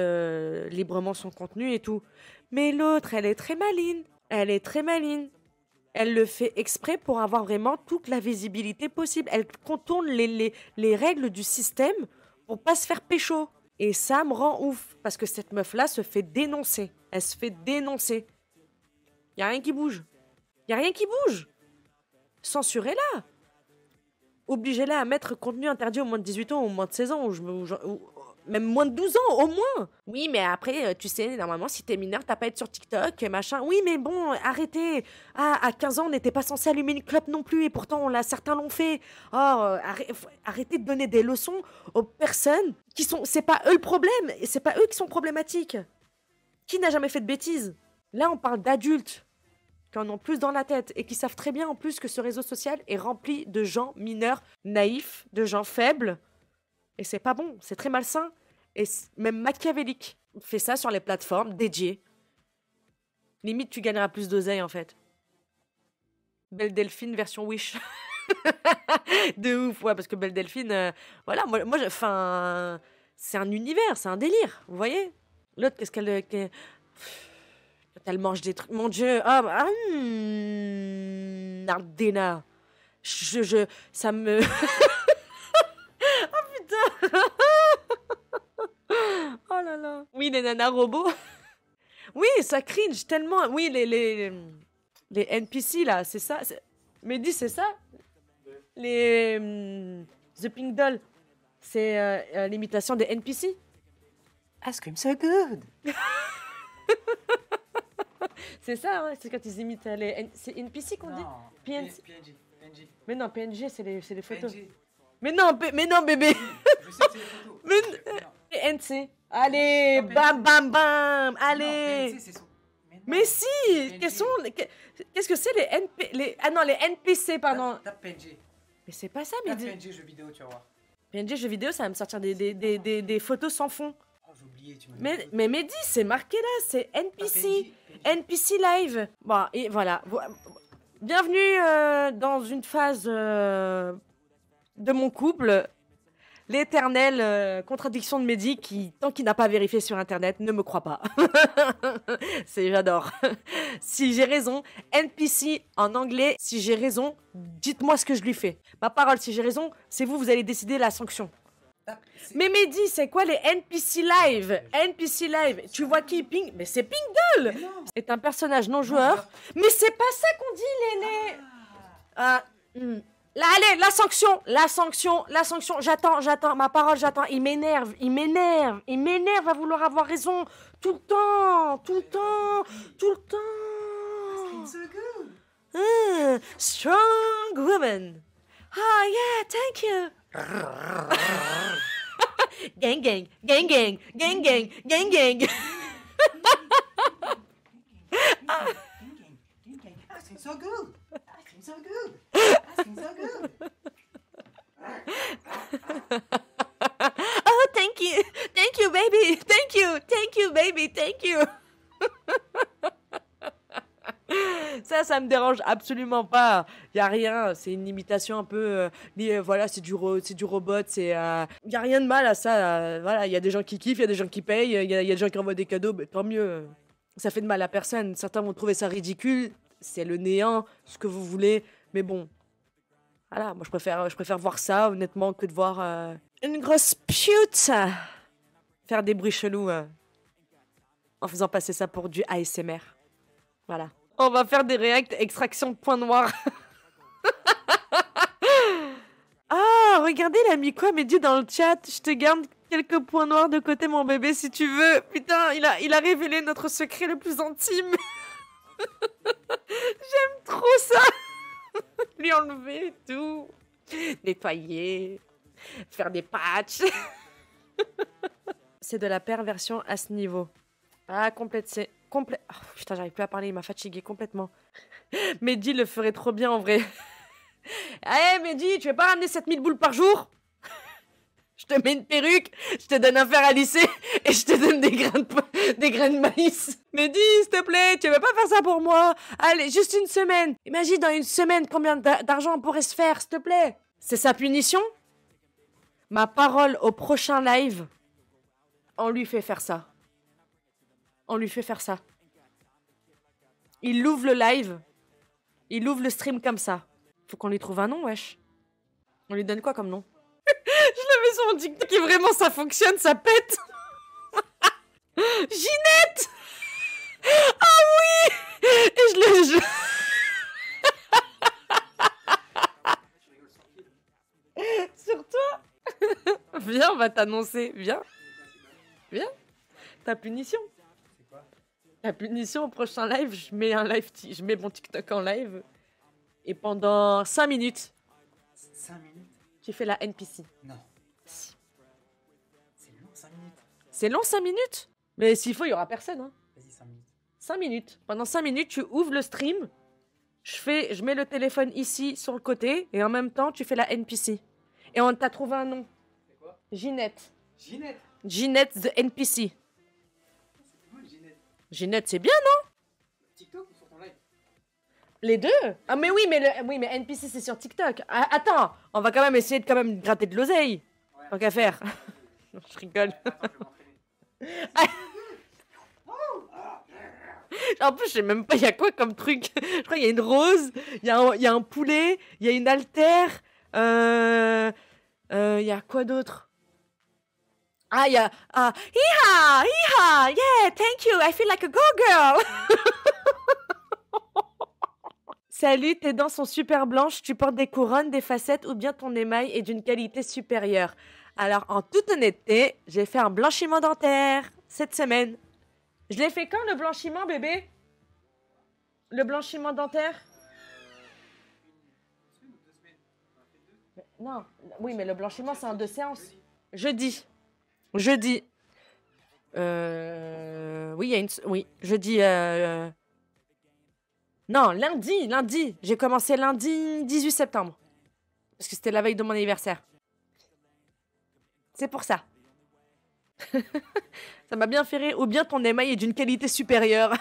librement son contenu et tout. Mais l'autre, elle est très maligne. Elle est très maligne. Elle le fait exprès pour avoir vraiment toute la visibilité possible. Elle contourne les, les, règles du système pour pas se faire pécho. Et ça me rend ouf, parce que cette meuf-là se fait dénoncer. Elle se fait dénoncer. Y a rien qui bouge. Y a rien qui bouge. Censurez-la. Obligez-la à mettre contenu interdit au moins de 18 ans ou au moins de 16 ans, je, même moins de 12 ans, au moins. Oui, mais après, euh, tu sais, normalement, si t'es mineur, t'as pas à être sur TikTok, machin. Oui, mais bon, arrêtez. Ah, à 15 ans, on n'était pas censé allumer une clope non plus, et pourtant, certains l'ont fait. Oh, euh, arrêtez de donner des leçons aux personnes qui sont. C'est pas eux le problème, et c'est pas eux qui sont problématiques. Qui n'a jamais fait de bêtises Là, on parle d'adultes qui en ont plus dans la tête et qui savent très bien en plus que ce réseau social est rempli de gens mineurs naïfs, de gens faibles, et c'est pas bon, c'est très malsain. Et même machiavélique. fait ça sur les plateformes dédiées. Limite, tu gagneras plus d'oseille en fait. Belle Delphine version Wish. de ouf, ouais, parce que Belle Delphine, euh, voilà, moi, moi enfin, c'est un univers, c'est un délire, vous voyez L'autre, qu'est-ce qu'elle. Euh, Qu elle mange des trucs, mon Dieu, ah, bah, ah hmm, Ardena. Je, je, ça me. Oh oui, les nanas robots. oui, ça cringe tellement. Oui, les, les, les NPC, là, c'est ça. Mais dis, c'est ça Les... Hmm, The Pink Doll. C'est euh, euh, l'imitation des NPC. Ice cream so good. c'est ça, hein, c'est quand ils imitent les... C'est NPC qu'on dit PNG. Mais non, PNG, c'est les, les, photos. Mais non, mais non, bébé. Je les NC. Allez, bam, bam, bam, allez. mais, si, qu'est-ce que c'est les Les... Ah non, les NPC, pardon. Mais c'est pas ça, Mehdi. Tape PNG jeux vidéo, tu vas voir. PNG vidéo, ça va me sortir des, photos sans fond. Oh, mais, mais Mehdi, c'est marqué là, c'est NPC. NPC Live. Bon, et voilà. Bienvenue euh, dans une phase euh, de mon couple L'éternelle euh, contradiction de Mehdi qui, tant qu'il n'a pas vérifié sur internet, ne me croit pas. c'est j'adore. si j'ai raison, NPC en anglais, si j'ai raison, dites-moi ce que je lui fais. Ma parole, si j'ai raison, c'est vous, vous allez décider la sanction. Ah, mais Mehdi, c'est quoi les NPC live NPC live, tu vois qui Ping Mais c'est Ping C'est un personnage non joueur. Mais c'est pas ça qu'on dit, les... Ah. Ah. Hmm allez, la sanction, la sanction, la sanction. J'attends, j'attends, ma parole, j'attends. Il m'énerve, il m'énerve, il m'énerve à vouloir avoir raison. Tout le temps, tout le temps, tout le temps. Mmh, strong woman. Ah, yeah, thank you. gang, gang, gang, gang, gang, gang, gang, gang. Ah, so good so so good. oh, thank you. Thank you, baby. Thank you. Thank you, baby. Thank you. ça, ça me dérange absolument pas. Il y a rien. C'est une imitation un peu. Euh, euh, voilà, c'est du, c'est du robot. C'est. Il euh, y a rien de mal à ça. voilà, il y a des gens qui kiffent, il y a des gens qui payent, il y, y, a des gens qui envoient des cadeaux. Mais bah, tant mieux. Ça fait de mal à personne. Certains vont trouver ça ridicule c'est le néant, ce que vous voulez. Mais bon, voilà, moi je préfère, je préfère voir ça honnêtement que de voir euh, une grosse pute faire des bruits chelous euh, en faisant passer ça pour du ASMR. Voilà. On va faire des reacts extraction de points noir. ah, regardez l'ami quoi mais dis dans le chat, je te garde quelques points noirs de côté mon bébé si tu veux. Putain, il a, il a révélé notre secret le plus intime. J'aime trop ça. Lui enlever tout, nettoyer, faire des patchs. C'est de la perversion à ce niveau. Ah, complète, c'est complet. Oh, putain, j'arrive plus à parler, il m'a fatigué complètement. Mehdi le ferait trop bien en vrai. Eh, hey, Mehdi, tu veux pas ramener 7000 boules par jour je te mets une perruque, je te donne un fer à lycée et je te donne des grains de, des grains de maïs. Mais dis, s'il te plaît, tu veux pas faire ça pour moi Allez, juste une semaine. Imagine dans une semaine combien d'argent on pourrait se faire, s'il te plaît. C'est sa punition Ma parole au prochain live, on lui fait faire ça. On lui fait faire ça. Il ouvre le live. Il ouvre le stream comme ça. Faut qu'on lui trouve un nom, wesh. On lui donne quoi comme nom mon TikTok et vraiment ça fonctionne, ça pète. Ginette Ah oui Et je le... Je... Sur toi Viens, on va t'annoncer. Viens. Viens. Ta punition. Ta punition au prochain live, je mets un live, je mets mon TikTok en live. Et pendant 5 minutes. 5 minutes Tu fais la NPC. Non. C'est long 5 minutes Mais s'il faut, il y aura personne. Hein. Vas-y, 5 minutes. Pendant 5 minutes, tu ouvres le stream, je, fais, je mets le téléphone ici, sur le côté, et en même temps, tu fais la NPC. Et on t'a trouvé un nom. C'est quoi Ginette. Ginette Ginette the NPC. C'est Ginette. Ginette, c'est bien, non TikTok ou Les deux Ah mais oui, mais, oui, mais NPC, c'est sur TikTok. Ah, attends, on va quand même essayer de quand même gratter de l'oseille. Tant qu'à faire. je rigole. en plus, je sais même pas, il y a quoi comme truc Je crois qu'il y a une rose, il y, a un, poulet, il y a une altère. Euh, euh, il y a quoi d'autre Ah, il y a. Ah, hiha, hiha, yeah, thank you, I feel like a go girl Salut, tes dents sont super blanches, tu portes des couronnes, des facettes ou bien ton émail est d'une qualité supérieure. Alors, en toute honnêteté, j'ai fait un blanchiment dentaire cette semaine. Je l'ai fait quand le blanchiment, bébé Le blanchiment dentaire Non, oui, mais le blanchiment, c'est en deux séances. Jeudi. Jeudi. Euh, oui, il y a une... Oui, jeudi... Euh, euh, non, lundi, lundi. J'ai commencé lundi 18 septembre. Parce que c'était la veille de mon anniversaire. C'est pour ça. ça m'a bien ferré. Ou bien ton émail est d'une qualité supérieure.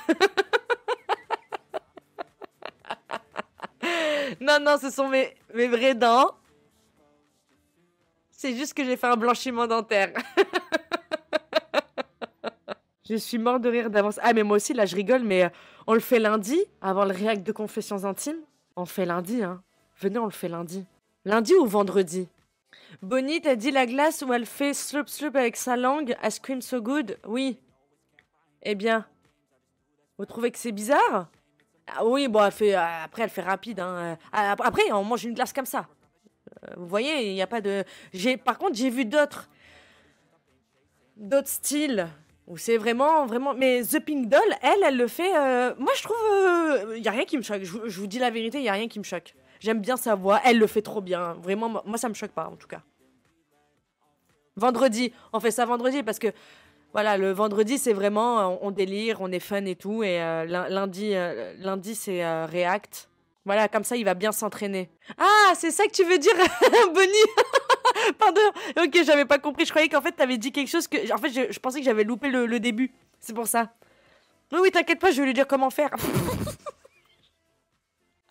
non, non, ce sont mes, mes vraies dents. C'est juste que j'ai fait un blanchiment dentaire. je suis mort de rire d'avance. Ah, mais moi aussi, là, je rigole, mais euh, on le fait lundi, avant le réacte de confessions intimes. On fait lundi, hein. Venez, on le fait lundi. Lundi ou vendredi Bonnie, t'as dit la glace où elle fait slurp slurp avec sa langue ice Scream So Good Oui. Eh bien, vous trouvez que c'est bizarre ah Oui, bon, euh, après, elle fait rapide. Hein. Euh, après, on mange une glace comme ça. Euh, vous voyez, il n'y a pas de. J'ai, par contre, j'ai vu d'autres. d'autres styles. Où c'est vraiment, vraiment. Mais The Pink Doll, elle, elle le fait. Moi, je trouve. Il n'y a rien qui me choque. Je, je vous dis la vérité, il n'y a rien qui me choque. J'aime bien sa voix. Elle le fait trop bien. Vraiment, moi, ça me choque pas, en tout cas. Vendredi. On fait ça vendredi parce que, voilà, le vendredi, c'est vraiment, on, délire, on est fun et tout. Et euh, lundi, euh, lundi c'est euh, React. Voilà, comme ça, il va bien s'entraîner. Ah, c'est ça que tu veux dire, Bonnie Pardon. Ok, j'avais pas compris. Je croyais qu'en fait, t'avais dit quelque chose que. En fait, je, pensais que j'avais loupé le, le début. C'est pour ça. Oui, oui, t'inquiète pas, je vais lui dire comment faire.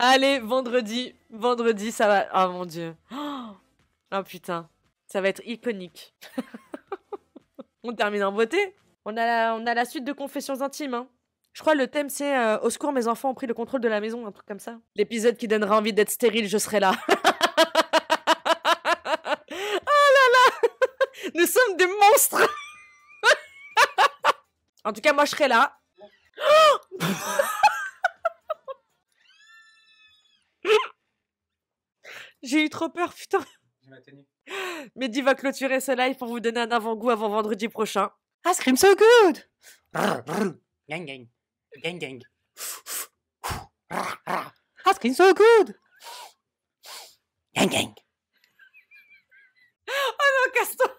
Allez, vendredi. Vendredi, ça va. Oh mon dieu. Oh putain. Ça va être iconique. on termine en beauté. On a la, on a la suite de Confessions intimes. Hein. Je crois le thème c'est euh, Au secours, mes enfants ont pris le contrôle de la maison, un truc comme ça. L'épisode qui donnera envie d'être stérile, je serai là. oh là là Nous sommes des monstres En tout cas, moi je serai là. J'ai eu trop peur, putain. Mehdi va clôturer ce live pour vous donner un avant-goût avant vendredi prochain. Ah, scream so good Gang gang. Gang gang. Ah, scream so good Gang gang. Oh non, casse-toi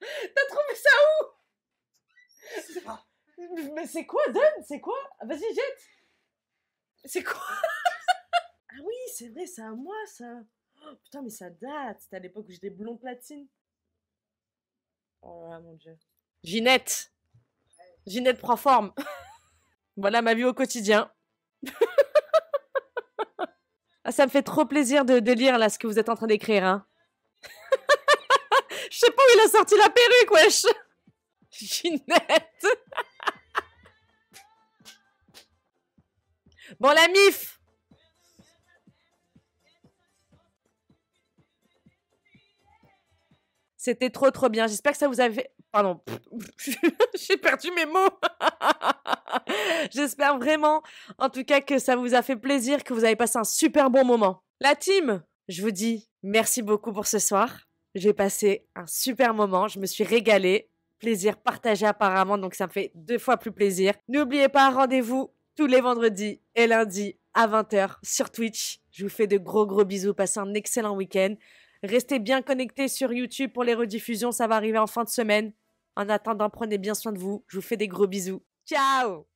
T'as trouvé ça où mais c'est quoi, Dan C'est quoi Vas-y, jette C'est quoi ah oui, c'est vrai, c'est à moi ça. Oh, putain, mais ça date. C'était à l'époque où j'étais blond platine. Oh là mon dieu. Ginette Ginette prend forme. voilà ma vie au quotidien. ah, ça me fait trop plaisir de, lire là ce que vous êtes en train d'écrire. Hein. Je sais pas où il a sorti la perruque, wesh. Ginette. bon, la mif. C'était trop, trop bien. J'espère que ça vous a fait... Pardon, j'ai perdu mes mots. J'espère vraiment, en tout cas, que ça vous a fait plaisir, que vous avez passé un super bon moment. La team, je vous dis merci beaucoup pour ce soir. J'ai passé un super moment. Je me suis régalée. Plaisir partagé apparemment, donc ça me fait deux fois plus plaisir. N'oubliez pas, rendez-vous tous les vendredis et lundis à 20h sur Twitch. Je vous fais de gros gros bisous. Passez un excellent week-end. Restez bien connectés sur YouTube pour les rediffusions, ça va arriver en fin de semaine. En attendant, prenez bien soin de vous. Je vous fais des gros bisous. Ciao!